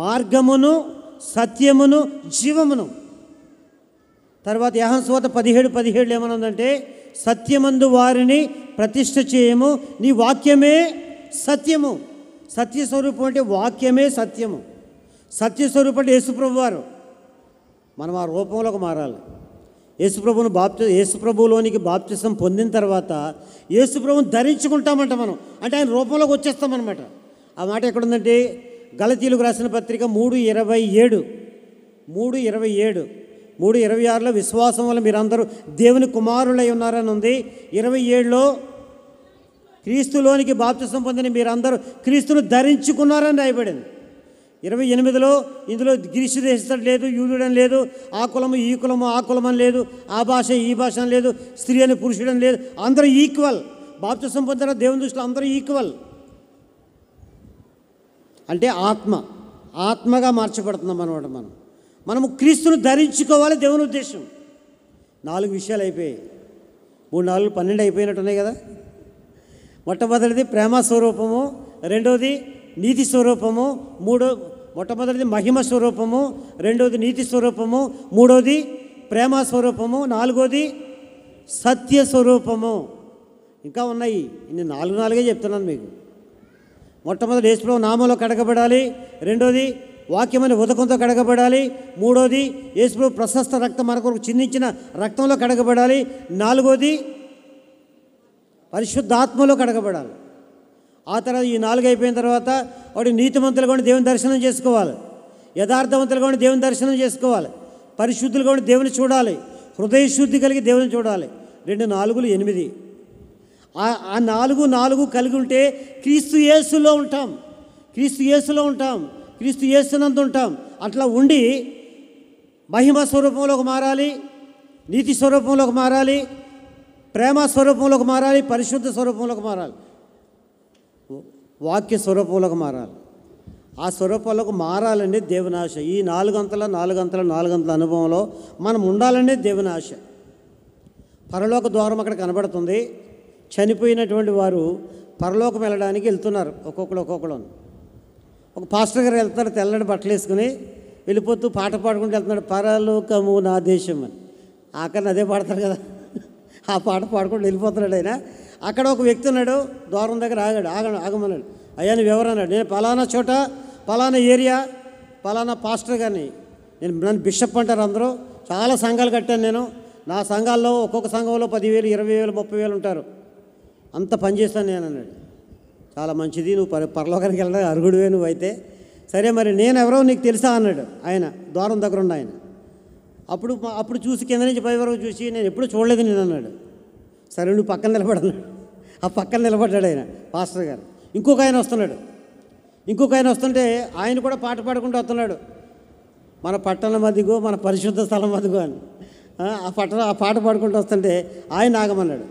మార్గమును సత్యమును జీవమును తర్వాత యహన్సోత పదిహేడు పదిహేడు ఏమనుందంటే సత్యమందు వారిని ప్రతిష్ఠ చేయము నీ వాక్యమే సత్యము సత్యస్వరూపం అంటే వాక్యమే సత్యము సత్యస్వరూపం అంటే యేసుప్రభు వారు మనం ఆ రూపంలోకి మారాలి యేసుప్రభును బాప్తి యేసుప్రభులోనికి బాప్తిసం పొందిన తర్వాత యేసుప్రభుని ధరించుకుంటామంట మనం అంటే ఆయన రూపంలోకి వచ్చేస్తామన్నమాట ఆ మాట ఎక్కడుందంటే గలతీలకు రాసిన పత్రిక మూడు ఇరవై ఏడు మూడు ఇరవై ఏడు మూడు ఇరవై ఆరులో విశ్వాసం వల్ల మీరందరూ దేవుని కుమారులై ఉన్నారని ఉంది ఇరవై ఏడులో క్రీస్తులోనికి బాప్తిసం పొందిన మీరందరూ క్రీస్తును ధరించుకున్నారని రాయబడింది ఇరవై ఎనిమిదిలో ఇందులో గిరిశు దేశం లేదు యూదుడని లేదు ఆ కులము ఈ కులము ఆ కులం లేదు ఆ భాష ఈ భాష లేదు స్త్రీ అని పురుషుడని లేదు అందరూ ఈక్వల్ బాప్తిసం పొందిన దేవుని దృష్టిలో అందరూ ఈక్వల్ అంటే ఆత్మ ఆత్మగా మార్చబడుతున్నాం అనమాట మనం మనము క్రీస్తును ధరించుకోవాలి దేవుని ఉద్దేశం నాలుగు విషయాలు అయిపోయాయి మూడు నాలుగు పన్నెండు అయిపోయినట్టున్నాయి కదా మొట్టమొదటిది ప్రేమ స్వరూపము రెండవది నీతి స్వరూపము మూడో మొట్టమొదటిది మహిమ స్వరూపము రెండవది నీతి స్వరూపము మూడోది ప్రేమ స్వరూపము నాలుగోది సత్య స్వరూపము ఇంకా ఉన్నాయి ఇన్ని నాలుగు నాలుగే చెప్తున్నాను మీకు మొట్టమొదటి యేసుప్రభు నామంలో కడగబడాలి రెండోది వాక్యమైన ఉదకంతో కడగబడాలి మూడోది యేసుప్రభు ప్రశస్త రక్తం మన కొరకు చిందించిన రక్తంలో కడగబడాలి నాలుగోది పరిశుద్ధాత్మలో కడగబడాలి ఆ తర్వాత ఈ నాలుగు అయిపోయిన తర్వాత వాడి నీతిమంతులు కూడా దేవుని దర్శనం చేసుకోవాలి యథార్థవంతులు కూడా దేవుని దర్శనం చేసుకోవాలి పరిశుద్ధులు కూడా దేవుని చూడాలి హృదయశుద్ధి కలిగి దేవుని చూడాలి రెండు నాలుగులు ఎనిమిది ఆ నాలుగు నాలుగు కలిగి ఉంటే క్రీస్తు యేసులో ఉంటాం క్రీస్తు యేసులో ఉంటాం క్రీస్తు యేసునందు ఉంటాం అట్లా ఉండి మహిమ స్వరూపంలోకి మారాలి నీతి స్వరూపంలోకి మారాలి ప్రేమ స్వరూపంలోకి మారాలి పరిశుద్ధ స్వరూపంలోకి మారాలి వాక్య స్వరూపంలోకి మారాలి ఆ స్వరూపంలోకి మారాలనే దేవుని ఆశ ఈ నాలుగంతల నాలుగంతల నాలుగంతల అనుభవంలో మనం ఉండాలనే దేవుని ఆశ పరలోక ద్వారం అక్కడ కనబడుతుంది చనిపోయినటువంటి వారు పరలోకం వెళ్ళడానికి వెళ్తున్నారు ఒక్కొక్కరు ఒక్కొక్కరు ఒక పాస్టర్ గారు వెళ్తున్నారు తెల్లడి బట్టలు వేసుకుని వెళ్ళిపోతూ పాట పాడుకుంటూ వెళ్తున్నాడు పరలోకము నా దేశం అని ఆఖరిని అదే పాడతారు కదా ఆ పాట పాడుకుంటూ వెళ్ళిపోతున్నాడు ఆయన అక్కడ ఒక వ్యక్తి ఉన్నాడు ద్వారం దగ్గర ఆగాడు ఆగ ఆగమన్నాడు అయ్యాని వివరన్నాడు నేను పలానా చోట పలానా ఏరియా పలానా పాస్టర్ గారిని నేను నన్ను బిషప్ అంటారు అందరూ చాలా సంఘాలు కట్టాను నేను నా సంఘాల్లో ఒక్కొక్క సంఘంలో పదివేలు ఇరవై వేలు ముప్పై వేలు ఉంటారు అంత పనిచేస్తాను నేను అన్నాడు చాలా మంచిది నువ్వు పర పరలోకానికి వెళ్ళడం నువ్వు నువ్వైతే సరే మరి నేను ఎవరో నీకు తెలుసా అన్నాడు ఆయన ద్వారం దగ్గర ఉండి ఆయన అప్పుడు అప్పుడు చూసి కింద నుంచి పై వరకు చూసి నేను ఎప్పుడు చూడలేదు నేను అన్నాడు సరే నువ్వు పక్కన నిలబడన్నాడు ఆ పక్కన నిలబడ్డాడు ఆయన పాస్టర్ గారు ఇంకొక ఆయన వస్తున్నాడు ఇంకొక ఆయన వస్తుంటే ఆయన కూడా పాట పాడుకుంటూ వస్తున్నాడు మన పట్టణం అదిగో మన పరిశుద్ధ స్థలం అదిగో అని ఆ పట్టణం ఆ పాట పాడుకుంటూ వస్తుంటే ఆయన ఆగమన్నాడు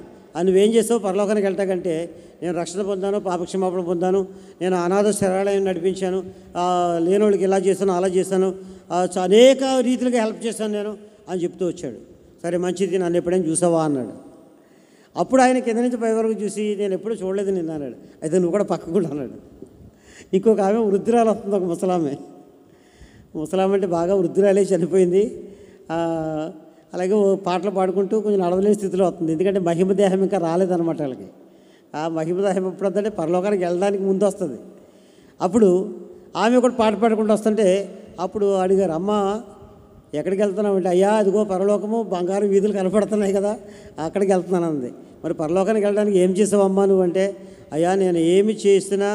నువ్వేం చేసావు పరలోకానికి వెళ్తాకంటే నేను రక్షణ పొందాను పాపక్షమాపణ పొందాను నేను అనాథ శరాలయం నడిపించాను లేనోళ్ళకి ఇలా చేశాను అలా చేశాను అనేక రీతిలుగా హెల్ప్ చేశాను నేను అని చెప్తూ వచ్చాడు సరే మంచిది నన్ను ఎప్పుడైనా చూసావా అన్నాడు అప్పుడు ఆయన కింద నుంచి పై వరకు చూసి నేను ఎప్పుడూ చూడలేదు నిన్న అన్నాడు అయితే నువ్వు కూడా పక్కకు అన్నాడు ఇంకొక ఆమె వృద్ధురాలు వస్తుంది ఒక ముసలామె ముసలామె అంటే బాగా వృద్ధురాలే చనిపోయింది అలాగే పాటలు పాడుకుంటూ కొంచెం నడవలేని స్థితిలో అవుతుంది ఎందుకంటే మహిమ దేహం ఇంకా రాలేదన్నమాట వాళ్ళకి ఆ మహిమ దేహం ఎప్పుడు వద్దంటే పరలోకానికి వెళ్ళడానికి ముందు వస్తుంది అప్పుడు ఆమె కూడా పాట పాడకుండా వస్తుంటే అప్పుడు అడిగారు అమ్మ ఎక్కడికి వెళ్తున్నామంటే అయ్యా అదిగో పరలోకము బంగారు వీధులు కనపడుతున్నాయి కదా అక్కడికి వెళ్తున్నాను అంది మరి పరలోకానికి వెళ్ళడానికి ఏం చేసావమ్మా నువ్వు అంటే అయ్యా నేను ఏమి చేసినా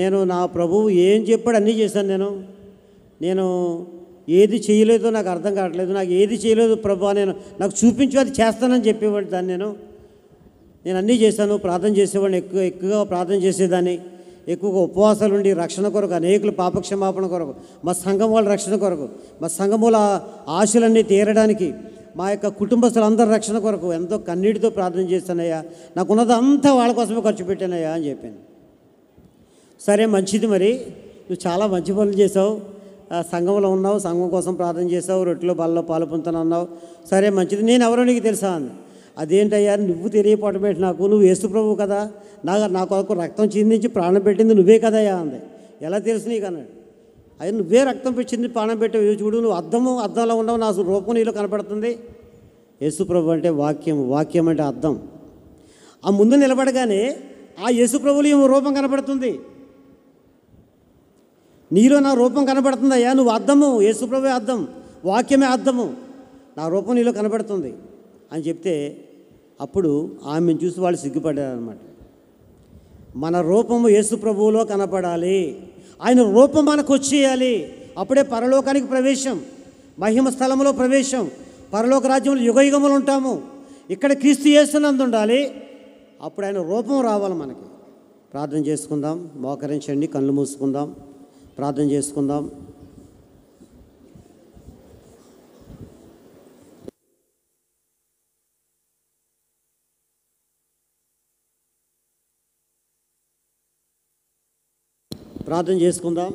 నేను నా ప్రభువు ఏం చెప్పాడు అన్నీ చేశాను నేను నేను ఏది చేయలేదో నాకు అర్థం కావట్లేదు నాకు ఏది చేయలేదు ప్రభు నేను నాకు చూపించు అది చేస్తానని చెప్పేవాడు దాన్ని నేను నేను అన్నీ చేశాను ప్రార్థన చేసేవాడిని ఎక్కువ ఎక్కువగా ప్రార్థన చేసేదాన్ని ఎక్కువగా ఉపవాసాలు ఉండి రక్షణ కొరకు అనేకులు పాపక్షమాపణ కొరకు మా సంఘం వాళ్ళ రక్షణ కొరకు మా సంఘం వాళ్ళ ఆశలన్నీ తీరడానికి మా యొక్క కుటుంబస్తులందరి రక్షణ కొరకు ఎంతో కన్నీటితో ప్రార్థన చేస్తానయ్యా నాకున్నదంతా వాళ్ళ కోసమే ఖర్చు పెట్టానయ్యా అని చెప్పాను సరే మంచిది మరి నువ్వు చాలా మంచి పనులు చేసావు సంఘంలో ఉన్నావు సంఘం కోసం ప్రార్థన చేసావు రొట్టెలో బల్లలో పాలు పొందుతానన్నావు సరే మంచిది నేను ఎవరో నీకు తెలుసా అంది అదేంటయ్యా నువ్వు పెట్టి నాకు నువ్వు ప్రభువు కదా నా నా కొరకు రక్తం చిందించి ప్రాణం పెట్టింది నువ్వే కదయ్యా అంది ఎలా తెలుసు నీకు అన్నాడు అది నువ్వే రక్తం పెట్టింది ప్రాణం పెట్టావు చూడు నువ్వు అర్థము అర్థంలో ఉండవు నా రూపం నీలో కనపడుతుంది యేసుప్రభు అంటే వాక్యం వాక్యం అంటే అర్థం ఆ ముందు నిలబడగానే ఆ యేసుప్రభులు రూపం కనపడుతుంది నీలో నా రూపం అయ్యా నువ్వు అర్థము యేసుప్రభే అర్థం వాక్యమే అర్థము నా రూపం నీలో కనబడుతుంది అని చెప్తే అప్పుడు ఆమెను చూసి వాళ్ళు అనమాట మన రూపము యేసు ప్రభువులో కనపడాలి ఆయన రూపం మనకు వచ్చేయాలి అప్పుడే పరలోకానికి ప్రవేశం మహిమ స్థలంలో ప్రవేశం పరలోక రాజ్యంలో యుగయుగములు ఉంటాము ఇక్కడ క్రీస్తు చేస్తున్నందు ఉండాలి అప్పుడు ఆయన రూపం రావాలి మనకి ప్రార్థన చేసుకుందాం మోకరించండి కళ్ళు మూసుకుందాం ప్రార్థన చేసుకుందాం ప్రార్థన చేసుకుందాం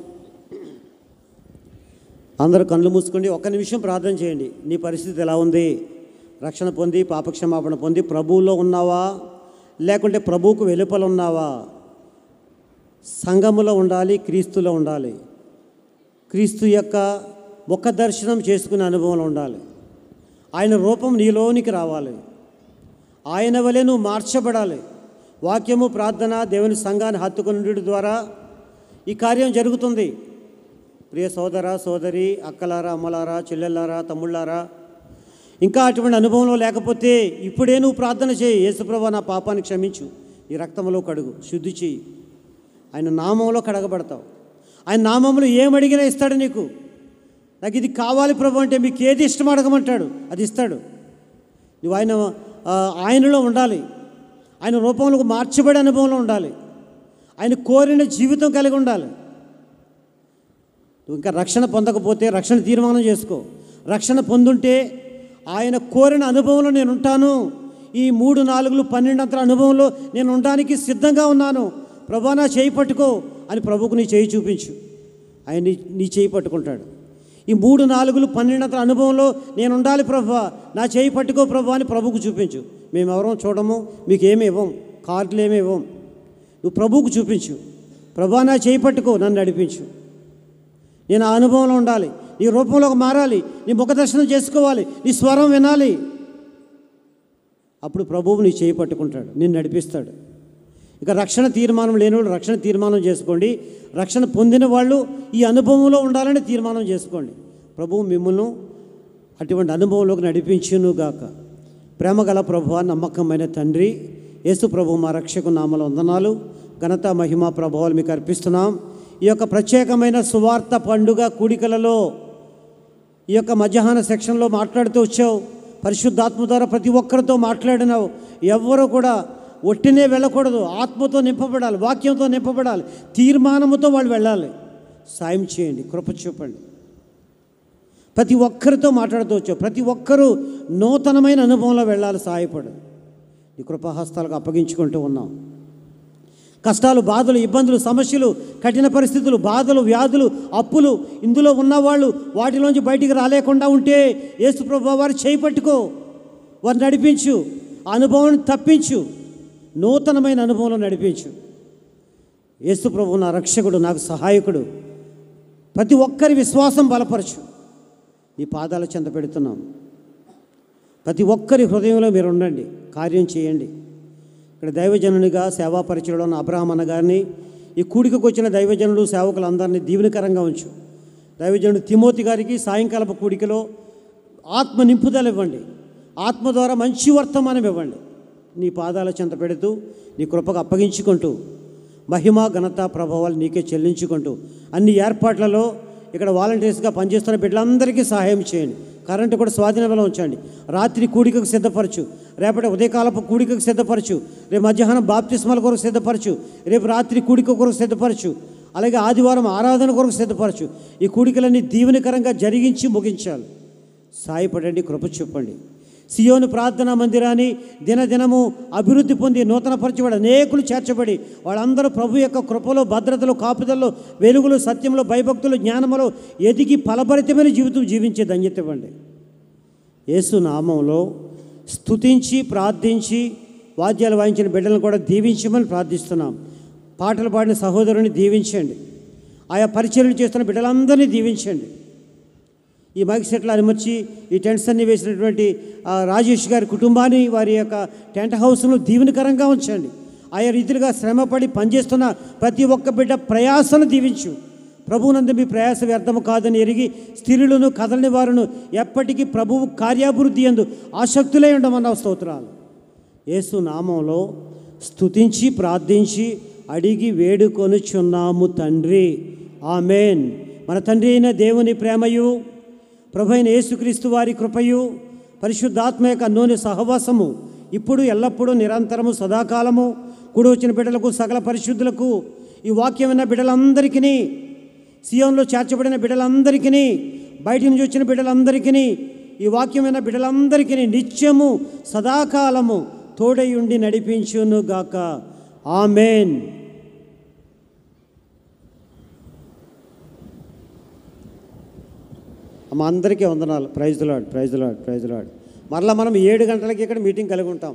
అందరూ కళ్ళు మూసుకోండి ఒక్క నిమిషం ప్రార్థన చేయండి నీ పరిస్థితి ఎలా ఉంది రక్షణ పొంది పాపక్షమాపణ పొంది ప్రభువులో ఉన్నావా లేకుంటే ప్రభువుకు వెలుపల ఉన్నావా సంఘములో ఉండాలి క్రీస్తులో ఉండాలి క్రీస్తు యొక్క ముఖ దర్శనం చేసుకునే అనుభవంలో ఉండాలి ఆయన రూపం నీలోనికి రావాలి ఆయన వలె నువ్వు మార్చబడాలి వాక్యము ప్రార్థన దేవుని సంఘాన్ని హత్తుకుని ద్వారా ఈ కార్యం జరుగుతుంది ప్రియ సోదర సోదరి అక్కలారా అమ్మలారా చెల్లెళ్ళారా తమ్ముళ్ళారా ఇంకా అటువంటి అనుభవంలో లేకపోతే ఇప్పుడే నువ్వు ప్రార్థన చేయి యేసుప్రభ నా పాపాన్ని క్షమించు ఈ రక్తంలో కడుగు శుద్ధి చేయి ఆయన నామంలో కడగబడతావు ఆయన నామంలో ఏమడిగినా ఇస్తాడు నీకు నాకు ఇది కావాలి ప్రభు అంటే మీకు ఏది ఇష్టం అడగమంటాడు అది ఇస్తాడు నువ్వు ఆయన ఆయనలో ఉండాలి ఆయన రూపంలో మార్చబడే అనుభవంలో ఉండాలి ఆయన కోరిన జీవితం కలిగి ఉండాలి నువ్వు ఇంకా రక్షణ పొందకపోతే రక్షణ తీర్మానం చేసుకో రక్షణ పొందుంటే ఆయన కోరిన అనుభవంలో నేను ఉంటాను ఈ మూడు నాలుగులు పన్నెండు అంతర అనుభవంలో నేను ఉండడానికి సిద్ధంగా ఉన్నాను ప్రభా నా చేయి పట్టుకో అని ప్రభుకు నీ చేయి చూపించు ఆయన నీ నీ చేయి పట్టుకుంటాడు ఈ మూడు నాలుగులు పన్నెండు అనుభవంలో నేను ఉండాలి ప్రభా నా చేయి పట్టుకో ప్రభా అని ప్రభుకు చూపించు మేము ఎవరో చూడము మీకు ఏమి ఇవ్వం కార్డులు ఏమి ఇవ్వం నువ్వు ప్రభువుకు చూపించు ప్రభా నా చేయి పట్టుకో నన్ను నడిపించు నేను ఆ అనుభవంలో ఉండాలి నీ రూపంలోకి మారాలి నీ ముఖ దర్శనం చేసుకోవాలి నీ స్వరం వినాలి అప్పుడు ప్రభువు నీ చేయి పట్టుకుంటాడు నిన్ను నడిపిస్తాడు ఇక రక్షణ తీర్మానం లేని వాళ్ళు రక్షణ తీర్మానం చేసుకోండి రక్షణ పొందిన వాళ్ళు ఈ అనుభవంలో ఉండాలని తీర్మానం చేసుకోండి ప్రభువు మిమ్మల్ని అటువంటి అనుభవంలోకి గాక ప్రేమ గల ప్రభు నమ్మకమైన తండ్రి యేసు ప్రభు మా రక్షకు నామల వందనాలు ఘనత మహిమ ప్రభావాలు మీకు అర్పిస్తున్నాం ఈ యొక్క ప్రత్యేకమైన సువార్త పండుగ కూడికలలో ఈ యొక్క మధ్యాహ్న సెక్షన్లో మాట్లాడుతూ వచ్చావు పరిశుద్ధాత్మ ద్వారా ప్రతి ఒక్కరితో మాట్లాడినావు ఎవ్వరూ కూడా ఒట్టినే వెళ్ళకూడదు ఆత్మతో నింపబడాలి వాక్యంతో నింపబడాలి తీర్మానముతో వాళ్ళు వెళ్ళాలి సాయం చేయండి కృప చూపండి ప్రతి ఒక్కరితో మాట్లాడుతూ ప్రతి ఒక్కరూ నూతనమైన అనుభవంలో వెళ్ళాలి సాయపడు ఈ కృపాహస్తాలకు అప్పగించుకుంటూ ఉన్నాం కష్టాలు బాధలు ఇబ్బందులు సమస్యలు కఠిన పరిస్థితులు బాధలు వ్యాధులు అప్పులు ఇందులో ఉన్నవాళ్ళు వాటిలోంచి బయటికి రాలేకుండా ఉంటే ఏసు ప్రభు వారు చేపట్టుకో వారిని నడిపించు అనుభవాన్ని తప్పించు నూతనమైన అనుభవంలో నడిపించు యేసు ప్రభు నా రక్షకుడు నాకు సహాయకుడు ప్రతి ఒక్కరి విశ్వాసం బలపరచు నీ పాదాలు చెంత పెడుతున్నాం ప్రతి ఒక్కరి హృదయంలో మీరు ఉండండి కార్యం చేయండి ఇక్కడ దైవజనునిగా సేవాపరిచయలో ఉన్న అబ్రహం గారిని ఈ కూడికకు వచ్చిన దైవజనులు సేవకులందరినీ దీవెనకరంగా ఉంచు దైవజనుడు తిమోతి గారికి సాయంకాలపు కూడికలో ఆత్మ నింపుదల ఇవ్వండి ఆత్మ ద్వారా మంచి వర్తమానం ఇవ్వండి నీ పాదాల చెంత పెడుతూ నీ కృపకు అప్పగించుకుంటూ మహిమ ఘనత ప్రభావాలు నీకే చెల్లించుకుంటూ అన్ని ఏర్పాట్లలో ఇక్కడ వాలంటీర్స్గా పనిచేస్తున్న బిడ్డలందరికీ సహాయం చేయండి కరెంటు కూడా స్వాధీనంలో ఉంచండి రాత్రి కూడికకు సిద్ధపరచు రేపటి ఉదయకాలపు కూడికకు సిద్ధపరచు రేపు మధ్యాహ్నం బాప్తిస్మల కొరకు సిద్ధపరచు రేపు రాత్రి కూడిక కొరకు సిద్ధపరచు అలాగే ఆదివారం ఆరాధన కొరకు సిద్ధపరచు ఈ కూడికలన్నీ దీవెనకరంగా జరిగించి ముగించాలి సాయపడండి కృప చెప్పండి సియోను ప్రార్థనా మందిరాన్ని దినదినము అభివృద్ధి పొంది నూతనపరచబడి అనేకులు చేర్చబడి వాళ్ళందరూ ప్రభు యొక్క కృపలో భద్రతలు కాపుదల్లో వెలుగులు సత్యంలో భయభక్తులు జ్ఞానములో ఎదిగి ఫలభరితమైన జీవితం జీవించే ధన్యత ఇవ్వండి యేసు నామంలో స్తుతించి ప్రార్థించి వాద్యాలు వాయించిన బిడ్డలను కూడా దీవించమని ప్రార్థిస్తున్నాం పాటలు పాడిన సహోదరుని దీవించండి ఆయా పరిచయలు చేస్తున్న బిడ్డలందరినీ దీవించండి ఈ మైక్ సెట్లు అనుమర్చి ఈ టెంట్స్ అన్ని వేసినటువంటి రాజేష్ గారి కుటుంబాన్ని వారి యొక్క టెంట్ హౌస్ను దీవెనకరంగా ఉంచండి ఆయా రీతిలుగా శ్రమపడి పనిచేస్తున్న ప్రతి ఒక్క బిడ్డ ప్రయాసను దీవించు ప్రభువునందు మీ ప్రయాస వ్యర్థము కాదని ఎరిగి స్త్రీలను కదలని వారును ఎప్పటికీ ప్రభువు కార్యాభివృద్ధి ఎందు ఆసక్తులై ఉండమన్న స్తోత్రాలు యేసు నామంలో స్థుతించి ప్రార్థించి అడిగి వేడుకొనుచున్నాము తండ్రి ఆమెన్ మన తండ్రి అయిన దేవుని ప్రేమయు ప్రభైన యేసుక్రీస్తు వారి కృపయు పరిశుద్ధాత్మ యొక్క నూనె సహవాసము ఇప్పుడు ఎల్లప్పుడూ నిరంతరము సదాకాలము కూడి వచ్చిన బిడ్డలకు సకల పరిశుద్ధులకు ఈ వాక్యం ఉన్న బిడ్డలందరికీ సీఎంలో చేర్చబడిన బిడ్డలందరికీ బయట నుంచి వచ్చిన బిడ్డలందరికీ ఈ వాక్యం ఉన్న బిడ్డలందరికీ నిత్యము సదాకాలము తోడై ఉండి నడిపించును గాక ఆమెన్ మా అందరికీ వందనాలు praise Lord praise Lord praise Lord మరలా మనం ఏడు గంటలకి ఇక్కడ మీటింగ్ కలిగి ఉంటాం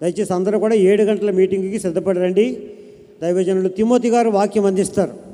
దయచేసి అందరూ కూడా ఏడు గంటల మీటింగ్కి సిద్ధపడరండి దైవజనులు తిమోతి గారు వాక్యం అందిస్తారు